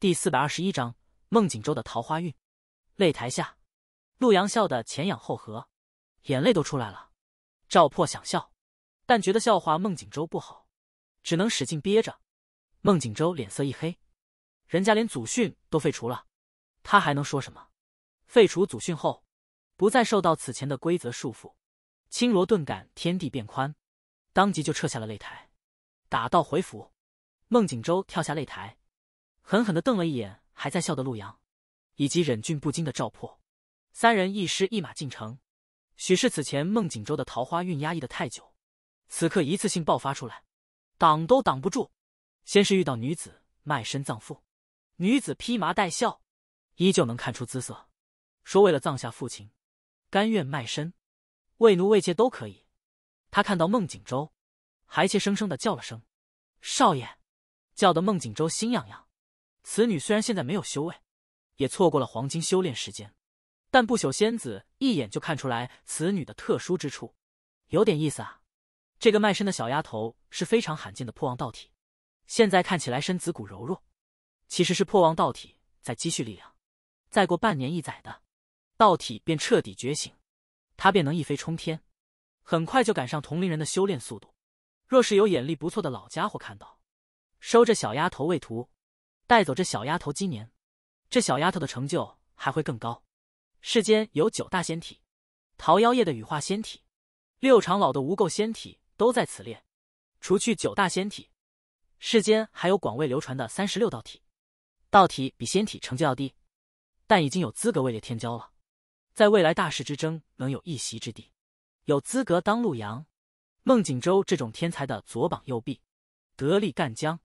第四百二十一章孟景州的桃花运。擂台下，陆阳笑得前仰后合，眼泪都出来了。赵破想笑，但觉得笑话孟景州不好，只能使劲憋着。孟景州脸色一黑，人家连祖训都废除了，他还能说什么？废除祖训后，不再受到此前的规则束缚。青罗顿感天地变宽，当即就撤下了擂台，打道回府。孟景州跳下擂台。狠狠的瞪了一眼还在笑的陆阳，以及忍俊不禁的赵破，三人一师一马进城。许是此前孟景州的桃花运压抑的太久，此刻一次性爆发出来，挡都挡不住。先是遇到女子卖身葬父，女子披麻戴孝，依旧能看出姿色，说为了葬下父亲，甘愿卖身，为奴为妾都可以。他看到孟景州，还怯生生的叫了声“少爷”，叫的孟景州心痒痒。此女虽然现在没有修为，也错过了黄金修炼时间，但不朽仙子一眼就看出来此女的特殊之处，有点意思啊！这个卖身的小丫头是非常罕见的破王道体，现在看起来身子骨柔弱，其实是破王道体在积蓄力量。再过半年一载的，道体便彻底觉醒，她便能一飞冲天，很快就赶上同龄人的修炼速度。若是有眼力不错的老家伙看到，收这小丫头为徒。带走这小丫头，今年，这小丫头的成就还会更高。世间有九大仙体，桃夭叶的羽化仙体，六长老的无垢仙体都在此列。除去九大仙体，世间还有广为流传的三十六道体。道体比仙体成就要低，但已经有资格位列天骄了，在未来大势之争能有一席之地，有资格当陆阳、孟景州这种天才的左膀右臂，得力干将。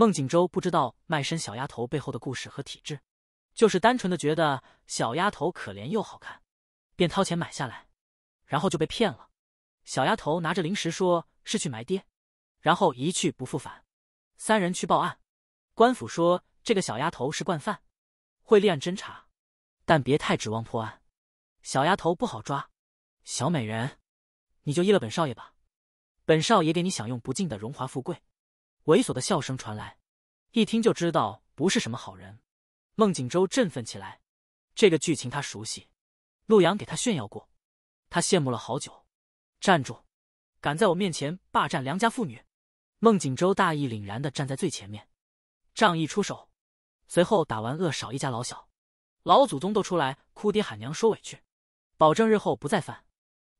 孟景州不知道卖身小丫头背后的故事和体质，就是单纯的觉得小丫头可怜又好看，便掏钱买下来，然后就被骗了。小丫头拿着零食说是去埋爹，然后一去不复返。三人去报案，官府说这个小丫头是惯犯，会立案侦查，但别太指望破案。小丫头不好抓，小美人，你就依了本少爷吧，本少爷给你享用不尽的荣华富贵。猥琐的笑声传来，一听就知道不是什么好人。孟景州振奋起来，这个剧情他熟悉，陆阳给他炫耀过，他羡慕了好久。站住！敢在我面前霸占良家妇女！孟景州大义凛然的站在最前面，仗义出手，随后打完恶少一家老小，老祖宗都出来哭爹喊娘说委屈，保证日后不再犯。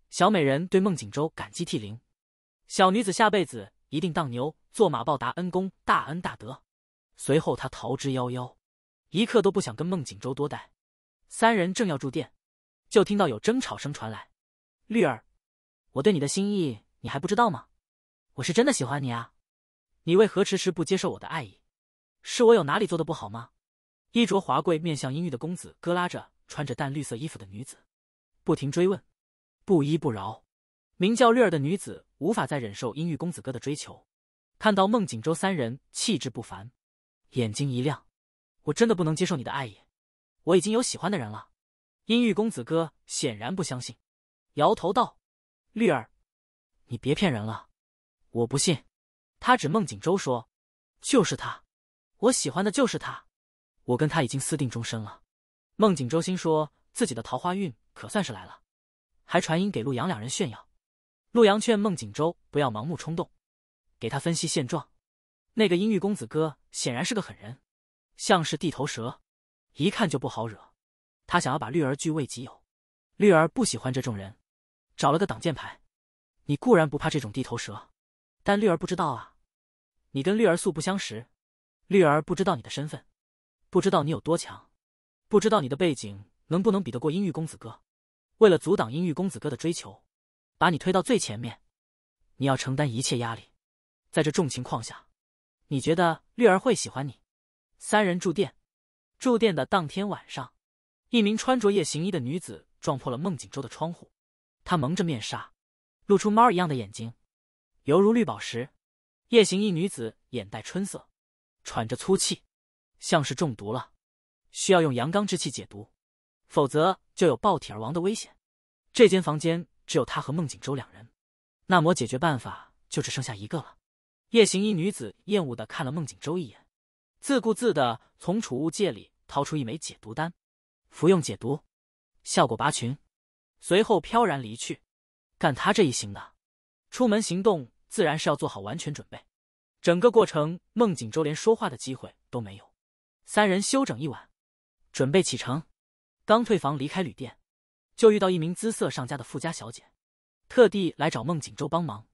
小美人对孟景州感激涕零，小女子下辈子一定当牛。坐马报答恩公大恩大德，随后他逃之夭夭，一刻都不想跟孟景州多待。三人正要住店，就听到有争吵声传来。绿儿，我对你的心意你还不知道吗？我是真的喜欢你啊！你为何迟迟不接受我的爱意？是我有哪里做的不好吗？衣着华贵、面相阴郁的公子哥拉着穿着淡绿色衣服的女子，不停追问，不依不饶。名叫绿儿的女子无法再忍受阴郁公子哥的追求。看到孟景州三人气质不凡，眼睛一亮。我真的不能接受你的爱意，我已经有喜欢的人了。阴玉公子哥显然不相信，摇头道：“绿儿，你别骗人了，我不信。”他指孟景州说：“就是他，我喜欢的就是他，我跟他已经私定终身了。”孟景州心说自己的桃花运可算是来了，还传音给陆阳两人炫耀。陆阳劝孟景州不要盲目冲动。给他分析现状，那个阴郁公子哥显然是个狠人，像是地头蛇，一看就不好惹。他想要把绿儿据为己有，绿儿不喜欢这种人，找了个挡箭牌。你固然不怕这种地头蛇，但绿儿不知道啊。你跟绿儿素不相识，绿儿不知道你的身份，不知道你有多强，不知道你的背景能不能比得过阴郁公子哥。为了阻挡阴郁公子哥的追求，把你推到最前面，你要承担一切压力。在这种情况下，你觉得绿儿会喜欢你？三人住店，住店的当天晚上，一名穿着夜行衣的女子撞破了孟景州的窗户。她蒙着面纱，露出猫一样的眼睛，犹如绿宝石。夜行衣女子眼带春色，喘着粗气，像是中毒了，需要用阳刚之气解毒，否则就有爆体而亡的危险。这间房间只有他和孟景州两人，那么解决办法就只剩下一个了。夜行衣女子厌恶的看了孟景州一眼，自顾自的从储物戒里掏出一枚解毒丹，服用解毒，效果拔群，随后飘然离去。干他这一行的，出门行动自然是要做好完全准备，整个过程孟景州连说话的机会都没有。三人休整一晚，准备启程。刚退房离开旅店，就遇到一名姿色上佳的富家小姐，特地来找孟景州帮忙，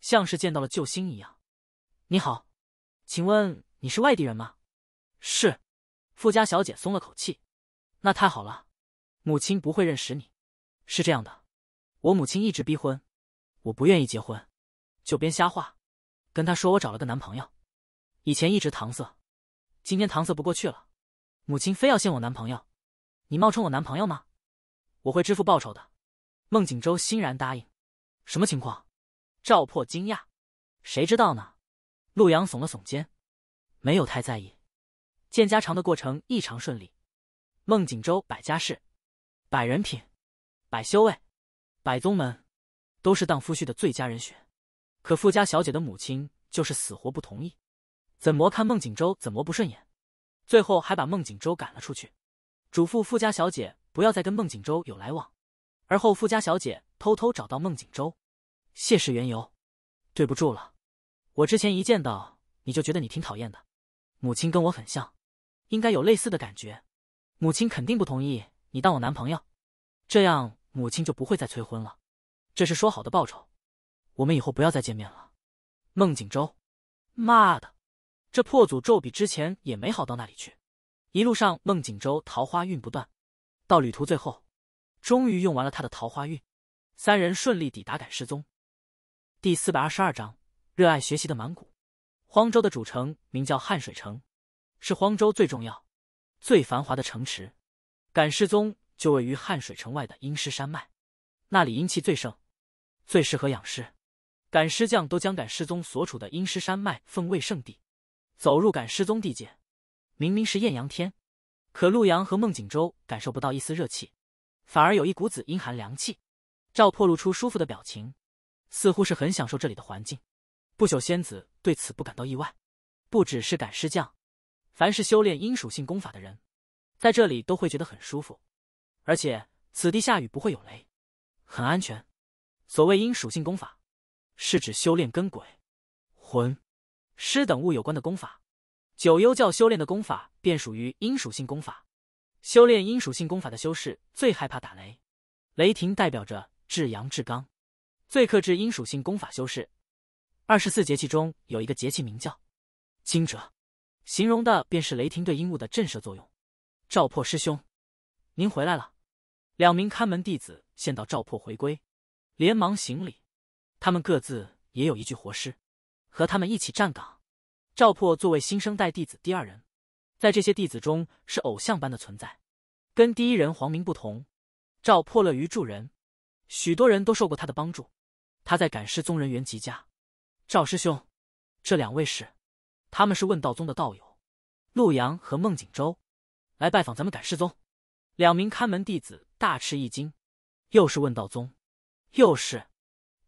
像是见到了救星一样。你好，请问你是外地人吗？是，富家小姐松了口气，那太好了，母亲不会认识你。是这样的，我母亲一直逼婚，我不愿意结婚，就编瞎话，跟她说我找了个男朋友，以前一直搪塞，今天搪塞不过去了，母亲非要见我男朋友。你冒充我男朋友吗？我会支付报酬的。孟景州欣然答应。什么情况？赵破惊讶，谁知道呢？陆阳耸了耸肩，没有太在意。见家常的过程异常顺利。孟景州百家事，百人品，百修为，百宗门，都是当夫婿的最佳人选。可富家小姐的母亲就是死活不同意，怎么看孟景州怎么不顺眼，最后还把孟景州赶了出去，嘱咐富家小姐不要再跟孟景州有来往。而后富家小姐偷偷找到孟景州，谢氏缘由，对不住了。我之前一见到你就觉得你挺讨厌的，母亲跟我很像，应该有类似的感觉。母亲肯定不同意你当我男朋友，这样母亲就不会再催婚了。这是说好的报酬，我们以后不要再见面了。孟景州，妈的，这破诅咒比之前也没好到哪里去。一路上孟景州桃花运不断，到旅途最后，终于用完了他的桃花运，三人顺利抵达赶尸宗。第四百二十二章。热爱学习的满谷，荒州的主城名叫汉水城，是荒州最重要、最繁华的城池。赶尸宗就位于汉水城外的阴尸山脉，那里阴气最盛，最适合养尸。赶尸匠都将赶尸宗所处的阴尸山脉奉为圣地。走入赶尸宗地界，明明是艳阳天，可陆阳和孟景舟感受不到一丝热气，反而有一股子阴寒凉气。赵破露出舒服的表情，似乎是很享受这里的环境。不朽仙子对此不感到意外，不只是赶尸匠，凡是修炼阴属性功法的人，在这里都会觉得很舒服，而且此地下雨不会有雷，很安全。所谓阴属性功法，是指修炼跟鬼、魂、尸等物有关的功法。九幽教修炼的功法便属于阴属性功法，修炼阴属性功法的修士最害怕打雷，雷霆代表着至阳至刚，最克制阴属性功法修士。二十四节气中有一个节气名叫惊蛰，形容的便是雷霆对阴物的震慑作用。赵破师兄，您回来了。两名看门弟子见到赵破回归，连忙行礼。他们各自也有一具活尸，和他们一起站岗。赵破作为新生代弟子第二人，在这些弟子中是偶像般的存在。跟第一人黄明不同，赵破乐于助人，许多人都受过他的帮助。他在赶尸宗人缘极佳。赵师兄，这两位是，他们是问道宗的道友，陆阳和孟景舟，来拜访咱们赶尸宗。两名看门弟子大吃一惊，又是问道宗，又是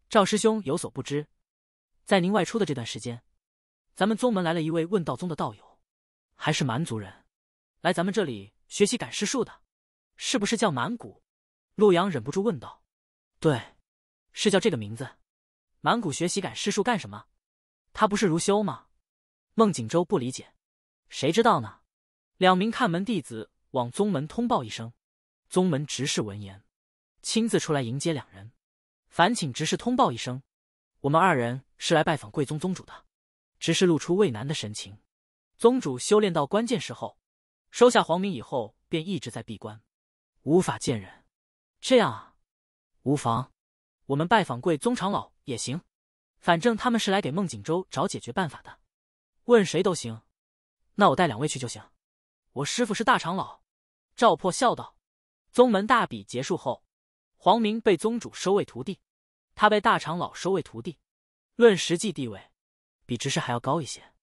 赵师兄有所不知，在您外出的这段时间，咱们宗门来了一位问道宗的道友，还是蛮族人，来咱们这里学习赶尸术的，是不是叫蛮谷？陆阳忍不住问道。对，是叫这个名字。满谷学习赶师术干什么？他不是如修吗？孟景舟不理解，谁知道呢？两名看门弟子往宗门通报一声，宗门执事闻言，亲自出来迎接两人。烦请执事通报一声，我们二人是来拜访贵宗宗主的。执事露出畏难的神情。宗主修炼到关键时候，收下皇名以后便一直在闭关，无法见人。这样啊，无妨，我们拜访贵宗长老。也行，反正他们是来给孟景州找解决办法的，问谁都行。那我带两位去就行。我师傅是大长老，赵破笑道。宗门大比结束后，黄明被宗主收为徒弟，他被大长老收为徒弟，论实际地位，比执事还要高一些。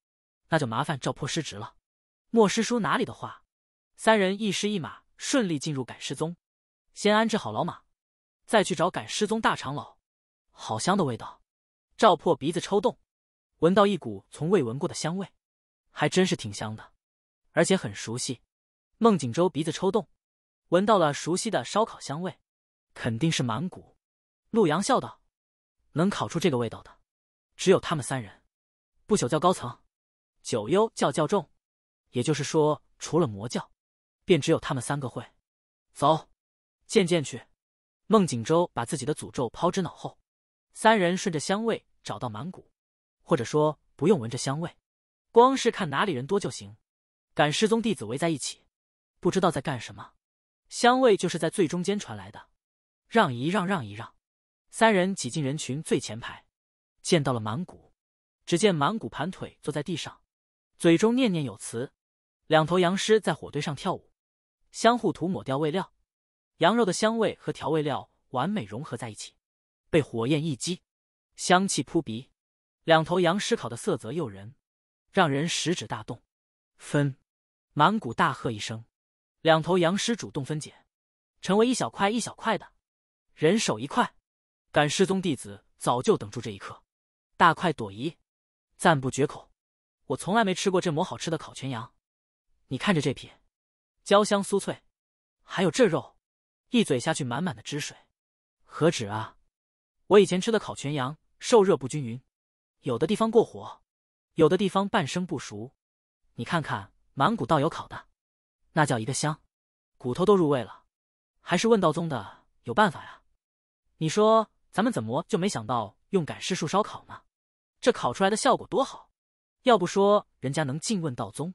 那就麻烦赵破师侄了，莫师叔哪里的话。三人一师一马顺利进入赶尸宗，先安置好老马，再去找赶尸宗大长老。好香的味道，赵破鼻子抽动，闻到一股从未闻过的香味，还真是挺香的，而且很熟悉。孟景洲鼻子抽动，闻到了熟悉的烧烤香味，肯定是满谷。陆阳笑道：“能烤出这个味道的，只有他们三人。不朽教高层，九幽教教众，也就是说，除了魔教，便只有他们三个会。走，见见去。”孟景洲把自己的诅咒抛之脑后。三人顺着香味找到满谷，或者说不用闻着香味，光是看哪里人多就行。赶失宗弟子围在一起，不知道在干什么。香味就是在最中间传来的。让一让，让一让，三人挤进人群最前排，见到了满谷。只见满谷盘腿坐在地上，嘴中念念有词。两头羊尸在火堆上跳舞，相互涂抹调味料，羊肉的香味和调味料完美融合在一起。被火焰一击，香气扑鼻，两头羊尸烤的色泽诱人，让人食指大动。分，满谷大喝一声，两头羊尸主动分解，成为一小块一小块的，人手一块。赶失宗弟子早就等住这一刻，大快朵颐，赞不绝口。我从来没吃过这么好吃的烤全羊，你看着这皮，焦香酥脆，还有这肉，一嘴下去满满的汁水，何止啊！我以前吃的烤全羊受热不均匀，有的地方过火，有的地方半生不熟。你看看满谷道友烤的，那叫一个香，骨头都入味了。还是问道宗的有办法呀。你说咱们怎么就没想到用赶尸术烧烤呢？这烤出来的效果多好！要不说人家能进问道宗，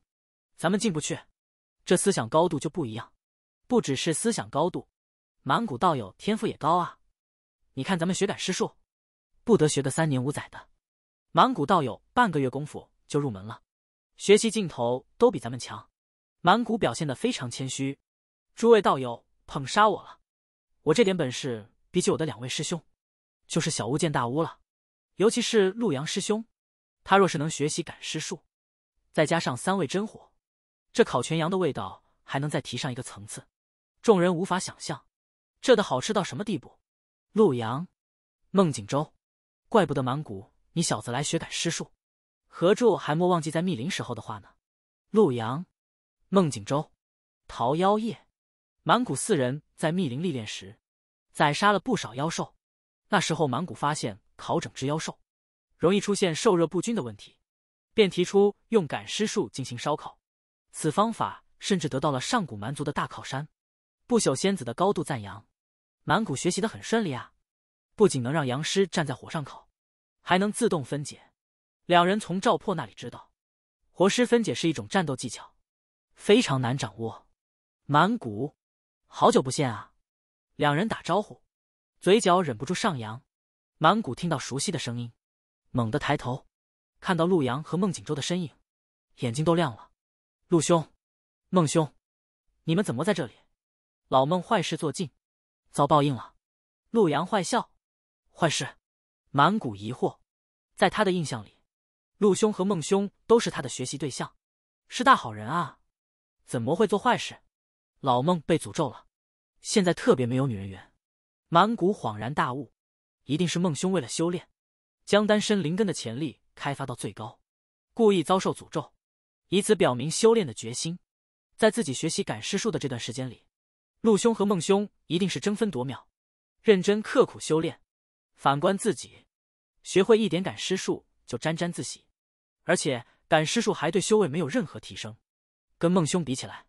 咱们进不去，这思想高度就不一样。不只是思想高度，满谷道友天赋也高啊。你看，咱们学赶尸术，不得学个三年五载的。满谷道友半个月功夫就入门了，学习劲头都比咱们强。满谷表现的非常谦虚，诸位道友捧杀我了。我这点本事比起我的两位师兄，就是小巫见大巫了。尤其是陆阳师兄，他若是能学习赶尸术，再加上三味真火，这烤全羊的味道还能再提上一个层次。众人无法想象，这的好吃到什么地步。陆阳，孟景舟，怪不得满谷，你小子来学赶尸术，何柱还莫忘记在密林时候的话呢。陆阳，孟景舟，桃妖夜，满谷四人在密林历练时，宰杀了不少妖兽。那时候满谷发现烤整只妖兽，容易出现受热不均的问题，便提出用赶尸术进行烧烤。此方法甚至得到了上古蛮族的大靠山，不朽仙子的高度赞扬。满谷学习的很顺利啊，不仅能让杨师站在火上烤，还能自动分解。两人从赵破那里知道，活尸分解是一种战斗技巧，非常难掌握。满谷，好久不见啊！两人打招呼，嘴角忍不住上扬。满谷听到熟悉的声音，猛地抬头，看到陆阳和孟景舟的身影，眼睛都亮了。陆兄，孟兄，你们怎么在这里？老孟坏事做尽。遭报应了，陆阳坏笑，坏事，满谷疑惑，在他的印象里，陆兄和孟兄都是他的学习对象，是大好人啊，怎么会做坏事？老孟被诅咒了，现在特别没有女人缘。满谷恍然大悟，一定是孟兄为了修炼，将单身灵根的潜力开发到最高，故意遭受诅咒，以此表明修炼的决心。在自己学习赶尸术的这段时间里。陆兄和孟兄一定是争分夺秒，认真刻苦修炼。反观自己，学会一点赶尸术就沾沾自喜，而且赶尸术还对修为没有任何提升。跟孟兄比起来，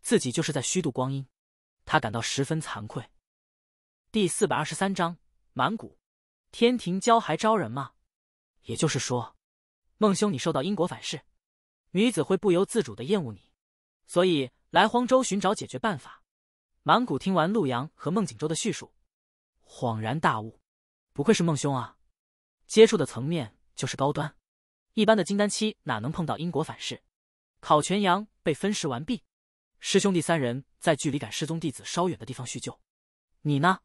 自己就是在虚度光阴。他感到十分惭愧。第四百二十三章：满谷天庭教还招人吗？也就是说，孟兄你受到因果反噬，女子会不由自主的厌恶你，所以来荒州寻找解决办法。满谷听完陆阳和孟景舟的叙述，恍然大悟，不愧是孟兄啊！接触的层面就是高端，一般的金丹期哪能碰到因果反噬？烤全羊被分食完毕，师兄弟三人在距离赶失宗弟子稍远的地方叙旧。你呢？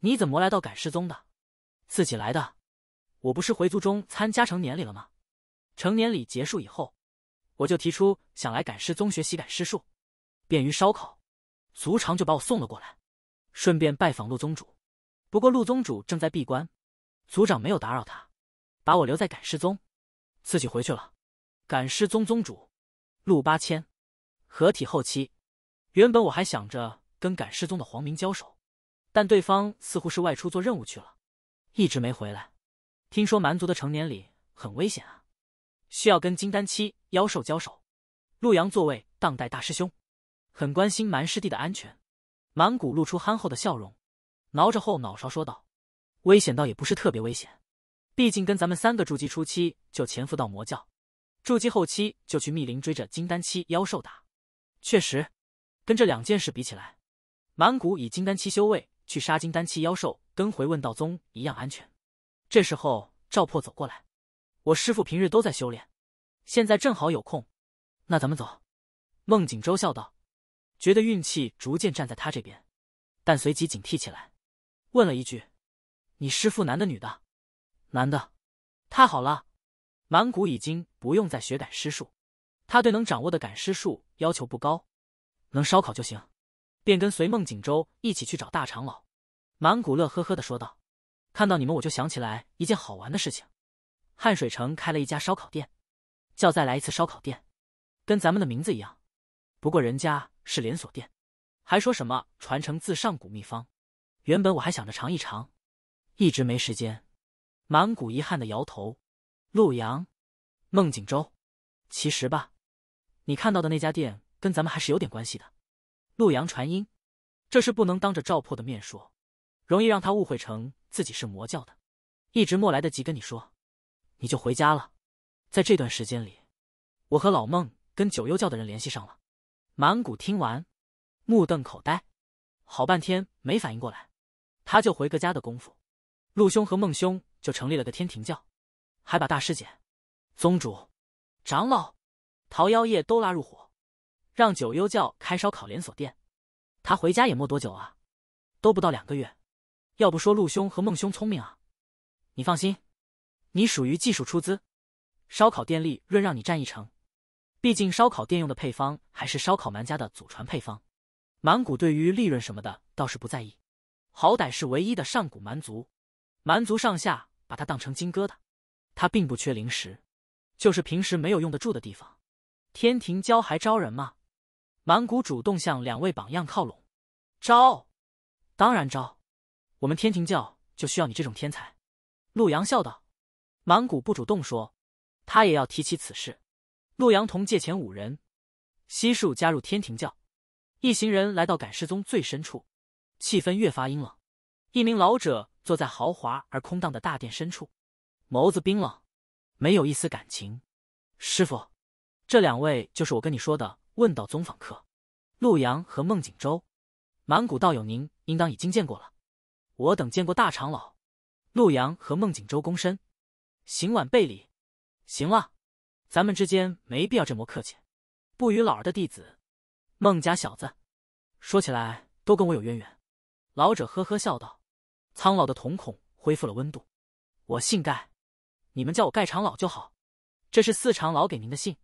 你怎么来到赶失宗的？自己来的。我不是回族中参加成年礼了吗？成年礼结束以后，我就提出想来赶失宗学习赶尸术，便于烧烤。族长就把我送了过来，顺便拜访陆宗主。不过陆宗主正在闭关，族长没有打扰他，把我留在赶尸宗，自己回去了。赶尸宗宗主陆八千，合体后期。原本我还想着跟赶尸宗的黄明交手，但对方似乎是外出做任务去了，一直没回来。听说蛮族的成年礼很危险啊，需要跟金丹期妖兽交手。陆阳作为当代大师兄。很关心蛮师弟的安全，蛮谷露出憨厚的笑容，挠着后脑勺说道：“危险倒也不是特别危险，毕竟跟咱们三个筑基初期就潜伏到魔教，筑基后期就去密林追着金丹期妖兽打，确实跟这两件事比起来，满谷以金丹期修为去杀金丹期妖兽，跟回问道宗一样安全。”这时候赵破走过来：“我师傅平日都在修炼，现在正好有空，那咱们走。”孟景州笑道。觉得运气逐渐站在他这边，但随即警惕起来，问了一句：“你师父男的女的？”“男的。”“太好了，满谷已经不用再学赶尸术，他对能掌握的赶尸术要求不高，能烧烤就行。”便跟随孟景舟一起去找大长老。满谷乐呵呵的说道：“看到你们我就想起来一件好玩的事情，汉水城开了一家烧烤店，叫‘再来一次烧烤店’，跟咱们的名字一样，不过人家……”是连锁店，还说什么传承自上古秘方。原本我还想着尝一尝，一直没时间。满古遗憾的摇头。陆阳，孟景舟，其实吧，你看到的那家店跟咱们还是有点关系的。陆阳传音，这事不能当着赵破的面说，容易让他误会成自己是魔教的。一直莫来得及跟你说，你就回家了。在这段时间里，我和老孟跟九幽教的人联系上了。满谷听完，目瞪口呆，好半天没反应过来。他就回个家的功夫，陆兄和孟兄就成立了个天庭教，还把大师姐、宗主、长老、桃妖叶都拉入伙，让九幽教开烧烤连锁店。他回家也没多久啊，都不到两个月。要不说陆兄和孟兄聪明啊！你放心，你属于技术出资，烧烤店利润让你占一成。毕竟烧烤店用的配方还是烧烤蛮家的祖传配方，蛮古对于利润什么的倒是不在意，好歹是唯一的上古蛮族，蛮族上下把他当成金疙瘩，他并不缺零食，就是平时没有用得住的地方。天庭教还招人吗？蛮古主动向两位榜样靠拢，招，当然招，我们天庭教就需要你这种天才。陆阳笑道，蛮古不主动说，他也要提起此事。陆阳同借钱五人，悉数加入天庭教。一行人来到赶尸宗最深处，气氛越发阴冷。一名老者坐在豪华而空荡的大殿深处，眸子冰冷，没有一丝感情。师傅，这两位就是我跟你说的问道宗访客，陆阳和孟景舟。满谷道友，您应当已经见过了。我等见过大长老，陆阳和孟景舟躬身行晚辈礼。行了。咱们之间没必要这么客气。不与老儿的弟子，孟家小子，说起来都跟我有渊源。老者呵呵笑道，苍老的瞳孔恢复了温度。我姓盖，你们叫我盖长老就好。这是四长老给您的信。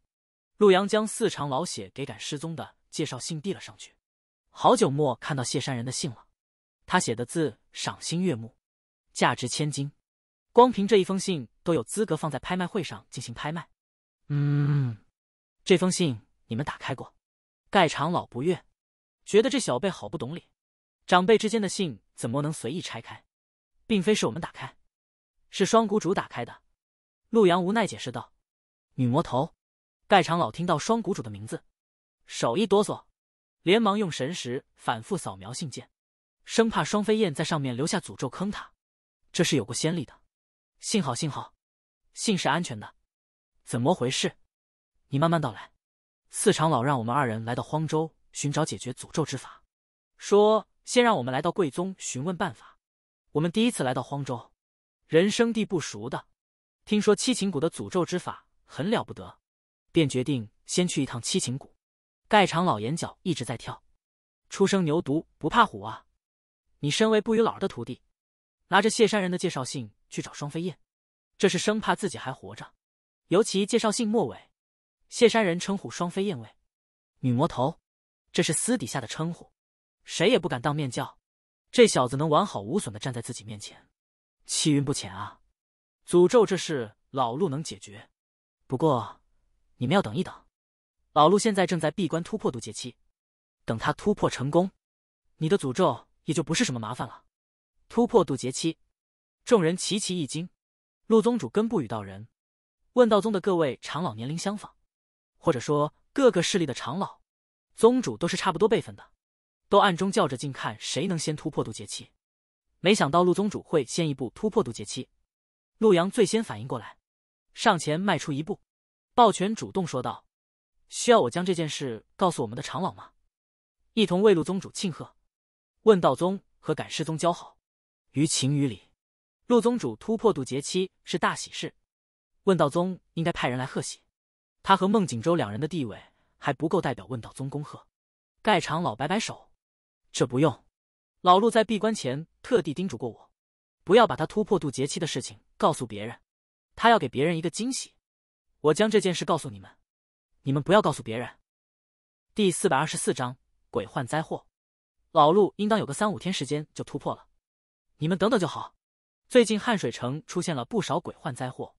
陆阳将四长老写给赶失踪的介绍信递了上去。好久没看到谢山人的信了，他写的字赏心悦目，价值千金。光凭这一封信都有资格放在拍卖会上进行拍卖。嗯，这封信你们打开过？盖长老不悦，觉得这小辈好不懂礼。长辈之间的信怎么能随意拆开？并非是我们打开，是双谷主打开的。陆阳无奈解释道。女魔头，盖长老听到双谷主的名字，手一哆嗦，连忙用神识反复扫描信件，生怕双飞燕在上面留下诅咒坑他。这是有过先例的，幸好幸好，信是安全的。怎么回事？你慢慢道来。四长老让我们二人来到荒州寻找解决诅咒之法，说先让我们来到贵宗询问办法。我们第一次来到荒州，人生地不熟的，听说七情谷的诅咒之法很了不得，便决定先去一趟七情谷。盖长老眼角一直在跳，初生牛犊不怕虎啊！你身为不与老的徒弟，拿着谢山人的介绍信去找双飞燕，这是生怕自己还活着。尤其介绍信末尾，谢山人称呼双飞燕尾、女魔头”，这是私底下的称呼，谁也不敢当面叫。这小子能完好无损的站在自己面前，气运不浅啊！诅咒这事老陆能解决，不过你们要等一等，老陆现在正在闭关突破渡劫期，等他突破成功，你的诅咒也就不是什么麻烦了。突破渡劫期，众人齐齐一惊，陆宗主根不语道人。问道：“宗的各位长老年龄相仿，或者说各个势力的长老、宗主都是差不多辈分的，都暗中较着劲，看谁能先突破渡劫期。没想到陆宗主会先一步突破渡劫期。”陆阳最先反应过来，上前迈出一步，抱拳主动说道：“需要我将这件事告诉我们的长老吗？一同为陆宗主庆贺。问道宗和感尸宗交好，于情于理，陆宗主突破渡劫期是大喜事。”问道：“宗应该派人来贺喜，他和孟景舟两人的地位还不够代表问道宗恭贺。”盖长老摆摆手：“这不用，老陆在闭关前特地叮嘱过我，不要把他突破渡劫期的事情告诉别人，他要给别人一个惊喜。我将这件事告诉你们，你们不要告诉别人。”第四百二十四章鬼患灾祸，老陆应当有个三五天时间就突破了，你们等等就好。最近汉水城出现了不少鬼患灾祸。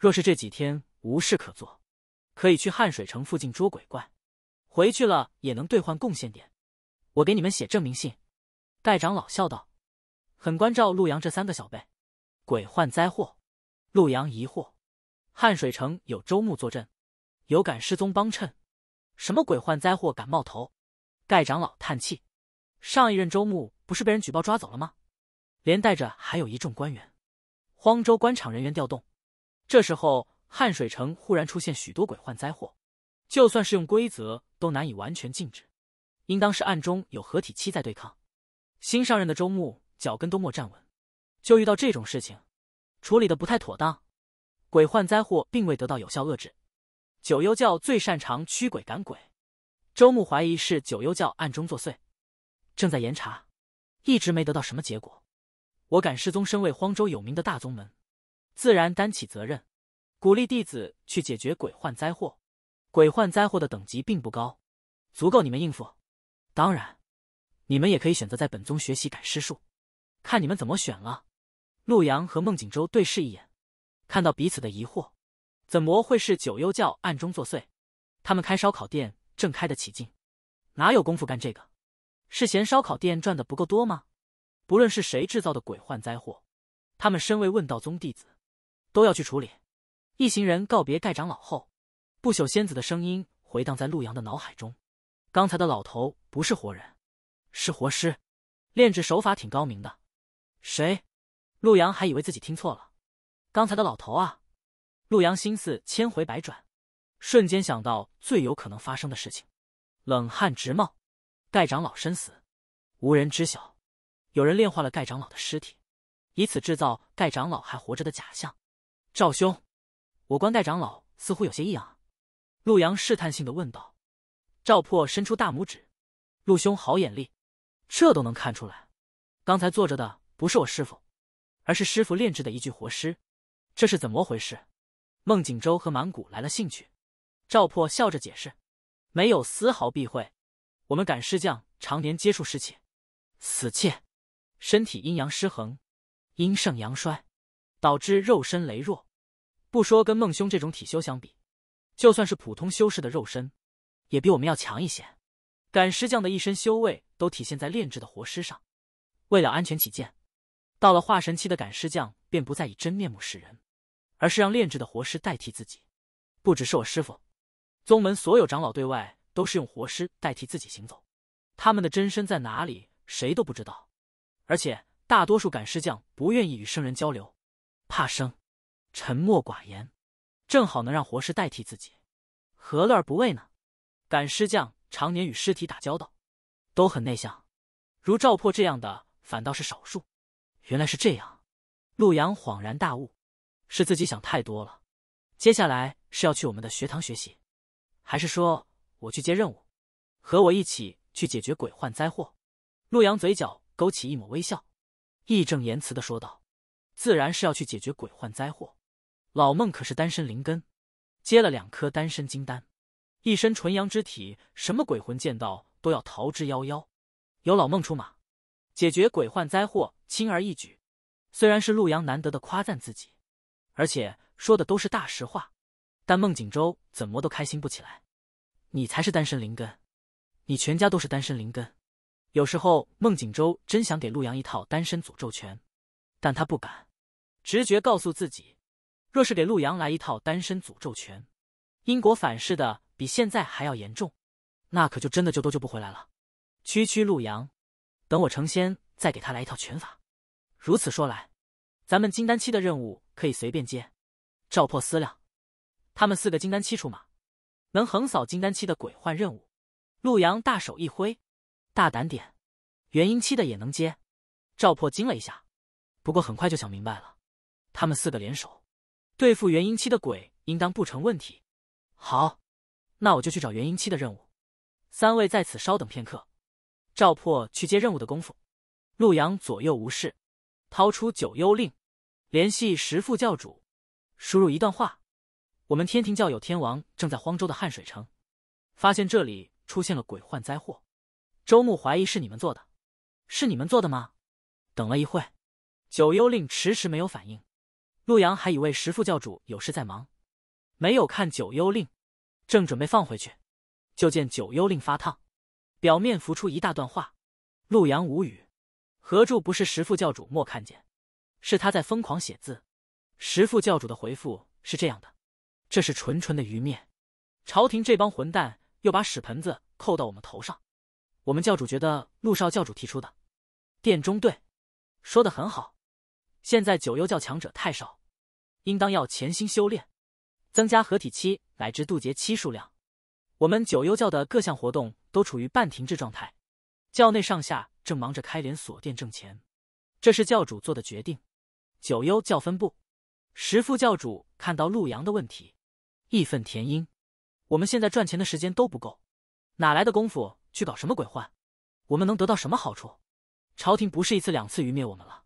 若是这几天无事可做，可以去汉水城附近捉鬼怪，回去了也能兑换贡献点。我给你们写证明信。”盖长老笑道，“很关照陆阳这三个小辈。鬼患灾祸，陆阳疑惑。汉水城有周木坐镇，有敢失踪帮衬？什么鬼患灾祸敢冒头？盖长老叹气：“上一任周木不是被人举报抓走了吗？连带着还有一众官员，荒州官场人员调动。”这时候，汉水城忽然出现许多鬼患灾祸，就算是用规则都难以完全禁止，应当是暗中有合体期在对抗。新上任的周牧脚跟都没站稳，就遇到这种事情，处理的不太妥当，鬼患灾祸并未得到有效遏制。九幽教最擅长驱鬼赶鬼，周牧怀疑是九幽教暗中作祟，正在严查，一直没得到什么结果。我敢失踪，身为荒州有名的大宗门。自然担起责任，鼓励弟子去解决鬼患灾祸。鬼患灾祸的等级并不高，足够你们应付。当然，你们也可以选择在本宗学习赶尸术，看你们怎么选了。陆阳和孟景舟对视一眼，看到彼此的疑惑：怎么会是九幽教暗中作祟？他们开烧烤店正开得起劲，哪有功夫干这个？是嫌烧烤店赚的不够多吗？不论是谁制造的鬼患灾祸，他们身为问道宗弟子。都要去处理。一行人告别盖长老后，不朽仙子的声音回荡在陆阳的脑海中。刚才的老头不是活人，是活尸，炼制手法挺高明的。谁？陆阳还以为自己听错了。刚才的老头啊！陆阳心思千回百转，瞬间想到最有可能发生的事情，冷汗直冒。盖长老身死，无人知晓，有人炼化了盖长老的尸体，以此制造盖长老还活着的假象。赵兄，我观代长老似乎有些异样。陆阳试探性的问道。赵破伸出大拇指，陆兄好眼力，这都能看出来。刚才坐着的不是我师傅，而是师傅炼制的一具活尸，这是怎么回事？孟景州和满谷来了兴趣。赵破笑着解释，没有丝毫避讳。我们赶尸匠常年接触尸气、死气，身体阴阳失衡，阴盛阳衰。导致肉身羸弱，不说跟孟兄这种体修相比，就算是普通修士的肉身，也比我们要强一些。赶尸匠的一身修为都体现在炼制的活尸上。为了安全起见，到了化神期的赶尸匠便不再以真面目示人，而是让炼制的活尸代替自己。不只是我师傅，宗门所有长老对外都是用活尸代替自己行走，他们的真身在哪里谁都不知道。而且大多数赶尸匠不愿意与生人交流。怕生，沉默寡言，正好能让活尸代替自己，何乐而不为呢？赶尸匠常年与尸体打交道，都很内向，如赵破这样的反倒是少数。原来是这样，陆阳恍然大悟，是自己想太多了。接下来是要去我们的学堂学习，还是说我去接任务，和我一起去解决鬼患灾祸？陆阳嘴角勾起一抹微笑，义正言辞的说道。自然是要去解决鬼患灾祸。老孟可是单身灵根，接了两颗单身金丹，一身纯阳之体，什么鬼魂剑道都要逃之夭夭。有老孟出马，解决鬼患灾祸轻而易举。虽然是陆阳难得的夸赞自己，而且说的都是大实话，但孟景舟怎么都开心不起来。你才是单身灵根，你全家都是单身灵根。有时候孟景舟真想给陆阳一套单身诅咒拳，但他不敢。直觉告诉自己，若是给陆阳来一套单身诅咒拳，因果反噬的比现在还要严重，那可就真的就都救不回来了。区区陆阳，等我成仙再给他来一套拳法。如此说来，咱们金丹期的任务可以随便接。赵破思量，他们四个金丹期出马，能横扫金丹期的鬼幻任务。陆阳大手一挥，大胆点，元婴期的也能接。赵破惊了一下，不过很快就想明白了。他们四个联手对付元婴期的鬼，应当不成问题。好，那我就去找元婴期的任务。三位在此稍等片刻。赵破去接任务的功夫，陆阳左右无事，掏出九幽令，联系十副教主，输入一段话：“我们天庭教有天王正在荒州的汉水城，发现这里出现了鬼患灾祸。周穆怀疑是你们做的，是你们做的吗？”等了一会，九幽令迟迟没有反应。陆阳还以为十副教主有事在忙，没有看九幽令，正准备放回去，就见九幽令发烫，表面浮出一大段话。陆阳无语，何柱不是十副教主莫看见，是他在疯狂写字。十副教主的回复是这样的：“这是纯纯的愚面，朝廷这帮混蛋又把屎盆子扣到我们头上。我们教主觉得陆少教主提出的殿中队说的很好，现在九幽教强者太少。”应当要潜心修炼，增加合体期乃至渡劫期数量。我们九幽教的各项活动都处于半停滞状态，教内上下正忙着开连锁店挣钱。这是教主做的决定。九幽教分部十副教主看到陆阳的问题，义愤填膺。我们现在赚钱的时间都不够，哪来的功夫去搞什么鬼换？我们能得到什么好处？朝廷不是一次两次愚灭我们了，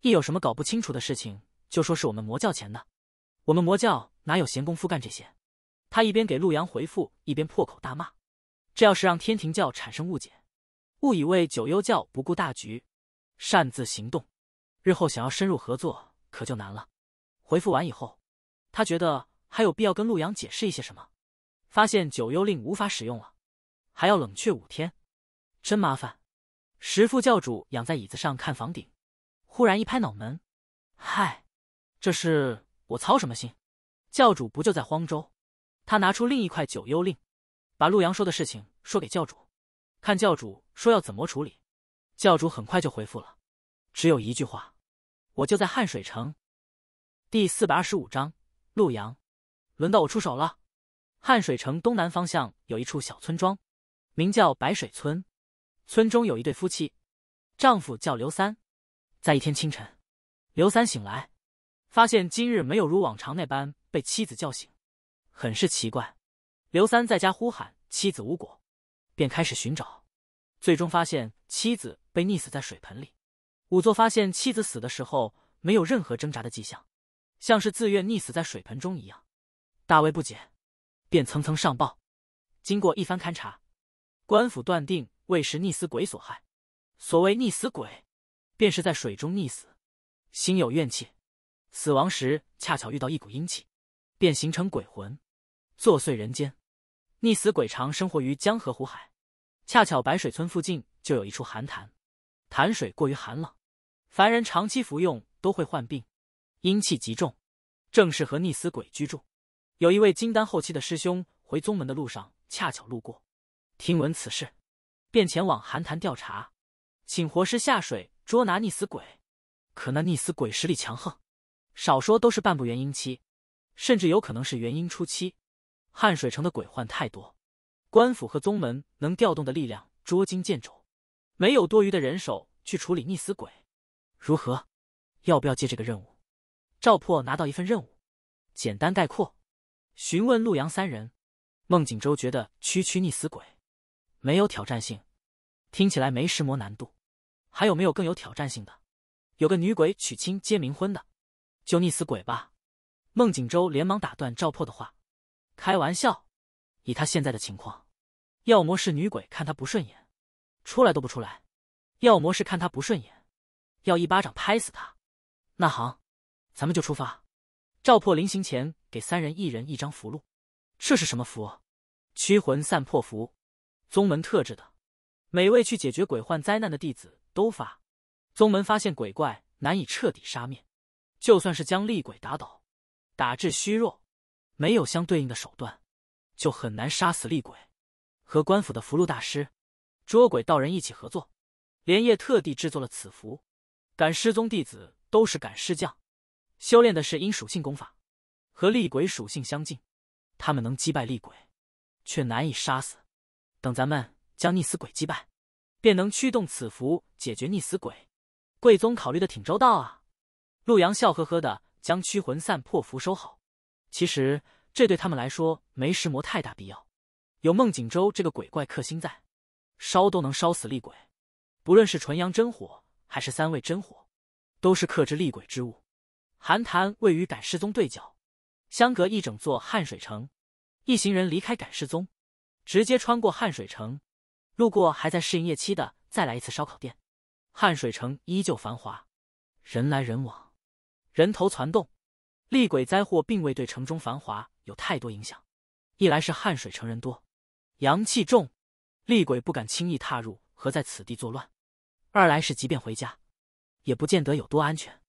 一有什么搞不清楚的事情。就说是我们魔教钱的，我们魔教哪有闲工夫干这些？他一边给陆阳回复，一边破口大骂。这要是让天庭教产生误解，误以为九幽教不顾大局，擅自行动，日后想要深入合作可就难了。回复完以后，他觉得还有必要跟陆阳解释一些什么。发现九幽令无法使用了，还要冷却五天，真麻烦。十副教主仰在椅子上看房顶，忽然一拍脑门，嗨！这事我操什么心？教主不就在荒州？他拿出另一块九幽令，把陆阳说的事情说给教主，看教主说要怎么处理。教主很快就回复了，只有一句话：“我就在汉水城。”第四百二十五章，陆阳，轮到我出手了。汉水城东南方向有一处小村庄，名叫白水村。村中有一对夫妻，丈夫叫刘三。在一天清晨，刘三醒来。发现今日没有如往常那般被妻子叫醒，很是奇怪。刘三在家呼喊妻子无果，便开始寻找，最终发现妻子被溺死在水盆里。仵作发现妻子死的时候没有任何挣扎的迹象，像是自愿溺死在水盆中一样，大为不解，便层层上报。经过一番勘查，官府断定为是溺死鬼所害。所谓溺死鬼，便是在水中溺死，心有怨气。死亡时恰巧遇到一股阴气，便形成鬼魂，作祟人间。溺死鬼常生活于江河湖海，恰巧白水村附近就有一处寒潭，潭水过于寒冷，凡人长期服用都会患病，阴气极重，正适合溺死鬼居住。有一位金丹后期的师兄回宗门的路上恰巧路过，听闻此事，便前往寒潭调查，请活尸下水捉拿溺死鬼。可那溺死鬼实力强横。少说都是半步元婴期，甚至有可能是元婴初期。汉水城的鬼患太多，官府和宗门能调动的力量捉襟见肘，没有多余的人手去处理溺死鬼。如何？要不要接这个任务？赵破拿到一份任务，简单概括，询问陆阳三人。孟景州觉得区区溺死鬼没有挑战性，听起来没石魔难度。还有没有更有挑战性的？有个女鬼娶亲接冥婚的。就溺死鬼吧！孟景州连忙打断赵破的话：“开玩笑，以他现在的情况，要么是女鬼看他不顺眼，出来都不出来；要么是看他不顺眼，要一巴掌拍死他。那好，咱们就出发。”赵破临行前给三人一人一张符箓，这是什么符？驱魂散魄符，宗门特制的，每位去解决鬼患灾难的弟子都发。宗门发现鬼怪难以彻底杀灭。就算是将厉鬼打倒，打至虚弱，没有相对应的手段，就很难杀死厉鬼。和官府的符箓大师、捉鬼道人一起合作，连夜特地制作了此符。赶尸宗弟子都是赶尸匠，修炼的是阴属性功法，和厉鬼属性相近，他们能击败厉鬼，却难以杀死。等咱们将溺死鬼击败，便能驱动此符解决溺死鬼。贵宗考虑的挺周到啊。陆阳笑呵呵的将驱魂散破符收好。其实这对他们来说没石魔太大必要，有孟景舟这个鬼怪克星在，烧都能烧死厉鬼。不论是纯阳真火还是三味真火，都是克制厉鬼之物。寒潭位于赶尸宗对角，相隔一整座汉水城。一行人离开赶尸宗，直接穿过汉水城，路过还在试营业期的再来一次烧烤店。汉水城依旧繁华，人来人往。人头攒动，厉鬼灾祸并未对城中繁华有太多影响。一来是汉水城人多，阳气重，厉鬼不敢轻易踏入和在此地作乱；二来是即便回家，也不见得有多安全。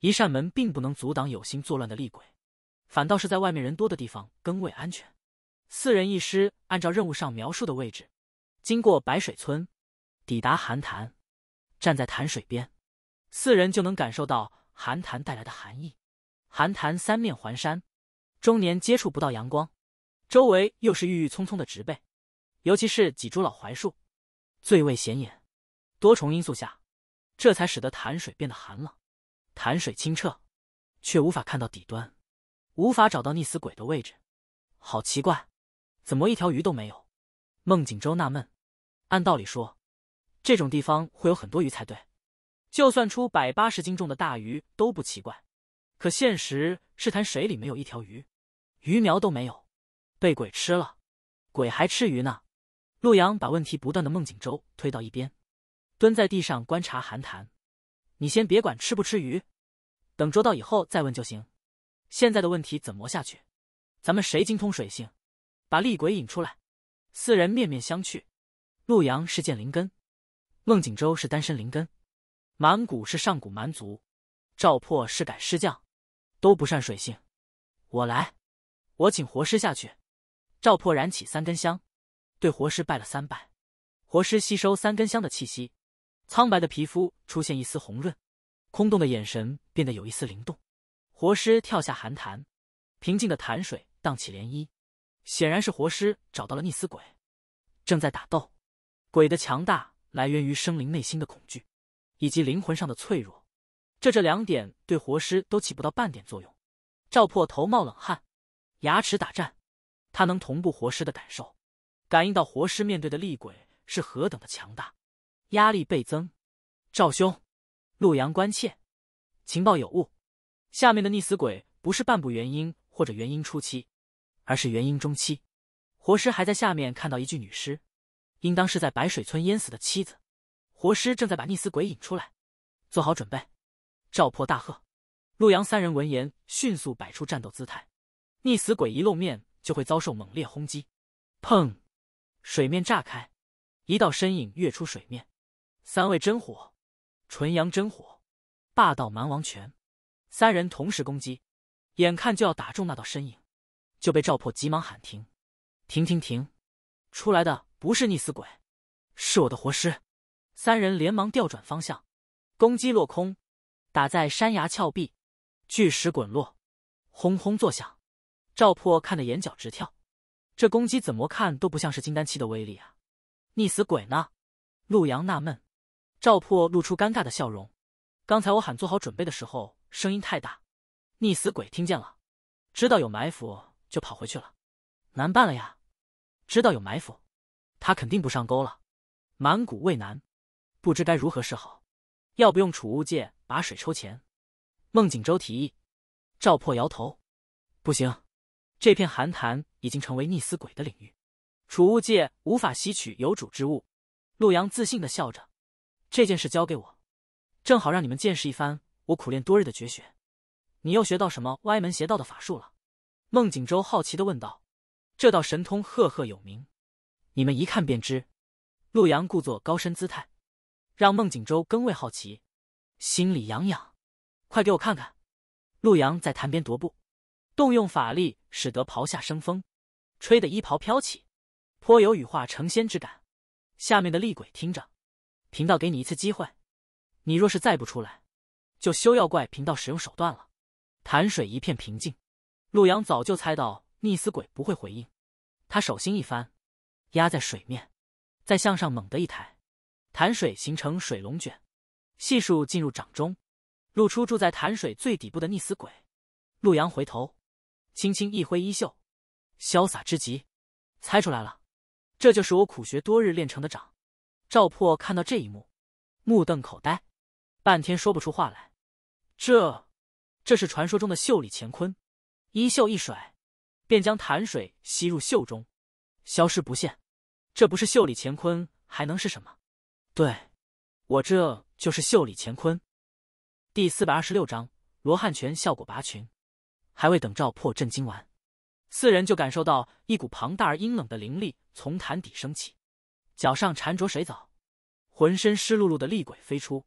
一扇门并不能阻挡有心作乱的厉鬼，反倒是在外面人多的地方更为安全。四人一师按照任务上描述的位置，经过白水村，抵达寒潭，站在潭水边，四人就能感受到。寒潭带来的寒意，寒潭三面环山，终年接触不到阳光，周围又是郁郁葱葱的植被，尤其是几株老槐树，最为显眼。多重因素下，这才使得潭水变得寒冷。潭水清澈，却无法看到底端，无法找到溺死鬼的位置。好奇怪，怎么一条鱼都没有？孟景舟纳闷。按道理说，这种地方会有很多鱼才对。就算出百八十斤重的大鱼都不奇怪，可现实是潭水里没有一条鱼，鱼苗都没有，被鬼吃了，鬼还吃鱼呢。陆阳把问题不断的孟景舟推到一边，蹲在地上观察寒潭。你先别管吃不吃鱼，等捉到以后再问就行。现在的问题怎么下去？咱们谁精通水性，把厉鬼引出来？四人面面相觑。陆阳是剑灵根，孟景舟是单身灵根。蛮古是上古蛮族，赵破是赶尸匠，都不善水性。我来，我请活尸下去。赵破燃起三根香，对活尸拜了三拜。活尸吸收三根香的气息，苍白的皮肤出现一丝红润，空洞的眼神变得有一丝灵动。活尸跳下寒潭，平静的潭水荡起涟漪，显然是活尸找到了溺死鬼，正在打斗。鬼的强大来源于生灵内心的恐惧。以及灵魂上的脆弱，这这两点对活尸都起不到半点作用。赵破头冒冷汗，牙齿打颤，他能同步活尸的感受，感应到活尸面对的厉鬼是何等的强大，压力倍增。赵兄，陆阳关切，情报有误，下面的溺死鬼不是半步元婴或者元婴初期，而是元婴中期。活尸还在下面看到一具女尸，应当是在白水村淹死的妻子。活尸正在把溺死鬼引出来，做好准备。赵破大喝，陆阳三人闻言迅速摆出战斗姿态。溺死鬼一露面就会遭受猛烈轰击。砰！水面炸开，一道身影跃出水面。三位真火、纯阳真火、霸道蛮王拳，三人同时攻击，眼看就要打中那道身影，就被赵破急忙喊停：“停停停！出来的不是溺死鬼，是我的活尸。”三人连忙调转方向，攻击落空，打在山崖峭壁，巨石滚落，轰轰作响。赵破看得眼角直跳，这攻击怎么看都不像是金丹期的威力啊！逆死鬼呢？陆阳纳闷。赵破露出尴尬的笑容，刚才我喊做好准备的时候声音太大，逆死鬼听见了，知道有埋伏就跑回去了，难办了呀！知道有埋伏，他肯定不上钩了。满谷畏难。不知该如何是好，要不用储物界把水抽钱？孟景舟提议。赵破摇头，不行，这片寒潭已经成为溺死鬼的领域，储物界无法吸取有主之物。陆阳自信的笑着，这件事交给我，正好让你们见识一番我苦练多日的绝学。你又学到什么歪门邪道的法术了？孟景舟好奇的问道。这道神通赫赫有名，你们一看便知。陆阳故作高深姿态。让孟景舟更为好奇，心里痒痒，快给我看看！陆阳在潭边踱步，动用法力，使得袍下生风，吹得衣袍飘起，颇有羽化成仙之感。下面的厉鬼听着，贫道给你一次机会，你若是再不出来，就休要怪贫道使用手段了。潭水一片平静，陆阳早就猜到溺死鬼不会回应，他手心一翻，压在水面，再向上猛地一抬。潭水形成水龙卷，细数进入掌中，露出住在潭水最底部的溺死鬼。陆阳回头，轻轻一挥衣袖，潇洒之极。猜出来了，这就是我苦学多日练成的掌。赵破看到这一幕，目瞪口呆，半天说不出话来。这，这是传说中的袖里乾坤。衣袖一甩，便将潭水吸入袖中，消失不见。这不是袖里乾坤，还能是什么？对，我这就是袖里乾坤，第四百二十六章罗汉拳效果拔群。还未等赵破震惊完，四人就感受到一股庞大而阴冷的灵力从潭底升起，脚上缠着水藻，浑身湿漉漉的厉鬼飞出，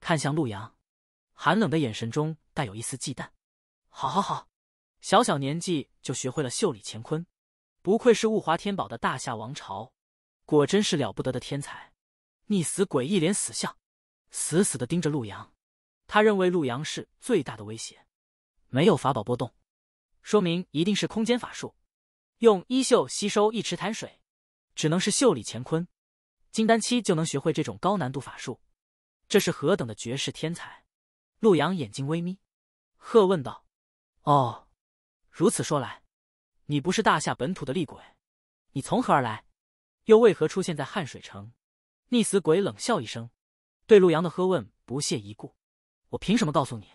看向陆阳，寒冷的眼神中带有一丝忌惮。好，好，好，小小年纪就学会了袖里乾坤，不愧是物华天宝的大夏王朝，果真是了不得的天才。溺死鬼一脸死相，死死的盯着陆阳。他认为陆阳是最大的威胁。没有法宝波动，说明一定是空间法术。用衣袖吸收一池潭水，只能是袖里乾坤。金丹期就能学会这种高难度法术，这是何等的绝世天才！陆阳眼睛微眯，喝问道：“哦，如此说来，你不是大夏本土的厉鬼，你从何而来？又为何出现在汉水城？”逆死鬼冷笑一声，对陆阳的喝问不屑一顾：“我凭什么告诉你？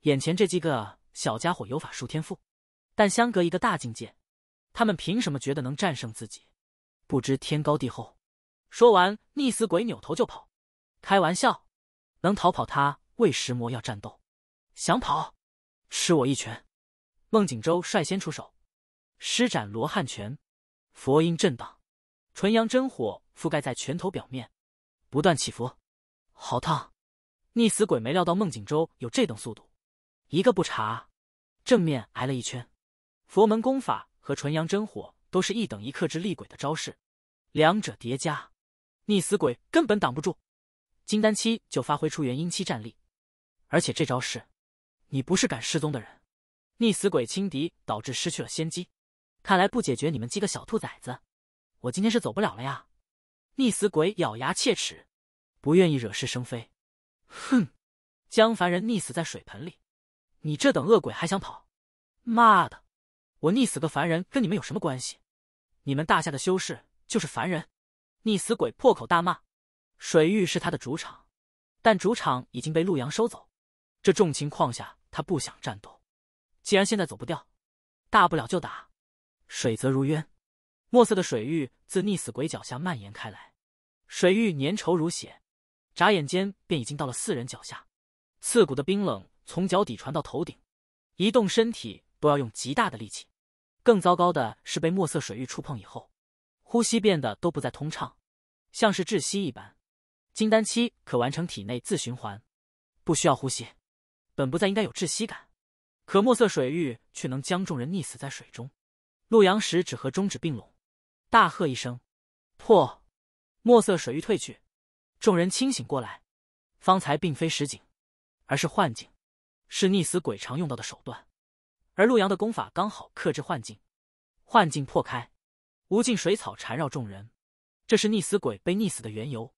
眼前这几个小家伙有法术天赋，但相隔一个大境界，他们凭什么觉得能战胜自己？不知天高地厚！”说完，逆死鬼扭头就跑。开玩笑，能逃跑他为石魔要战斗，想跑吃我一拳！孟景舟率先出手，施展罗汉拳，佛音震荡，纯阳真火。覆盖在拳头表面，不断起伏，好烫！溺死鬼没料到孟景舟有这等速度，一个不查，正面挨了一圈。佛门功法和纯阳真火都是一等一克制厉鬼的招式，两者叠加，溺死鬼根本挡不住。金丹期就发挥出元婴期战力，而且这招式，你不是敢失踪的人，溺死鬼轻敌导致失去了先机，看来不解决你们几个小兔崽子，我今天是走不了了呀！溺死鬼咬牙切齿，不愿意惹是生非。哼，江凡人溺死在水盆里，你这等恶鬼还想跑？妈的，我溺死个凡人跟你们有什么关系？你们大夏的修士就是凡人！溺死鬼破口大骂。水域是他的主场，但主场已经被陆阳收走。这种情况下，他不想战斗。既然现在走不掉，大不了就打。水泽如渊。墨色的水域自溺死鬼脚下蔓延开来，水域粘稠如血，眨眼间便已经到了四人脚下。刺骨的冰冷从脚底传到头顶，移动身体都要用极大的力气。更糟糕的是，被墨色水域触碰以后，呼吸变得都不再通畅，像是窒息一般。金丹期可完成体内自循环，不需要呼吸，本不再应该有窒息感，可墨色水域却能将众人溺死在水中。陆阳石只和中指并拢。大喝一声，破！墨色水域退去，众人清醒过来。方才并非实景，而是幻境，是溺死鬼常用到的手段。而陆阳的功法刚好克制幻境，幻境破开，无尽水草缠绕众人。这是溺死鬼被溺死的缘由，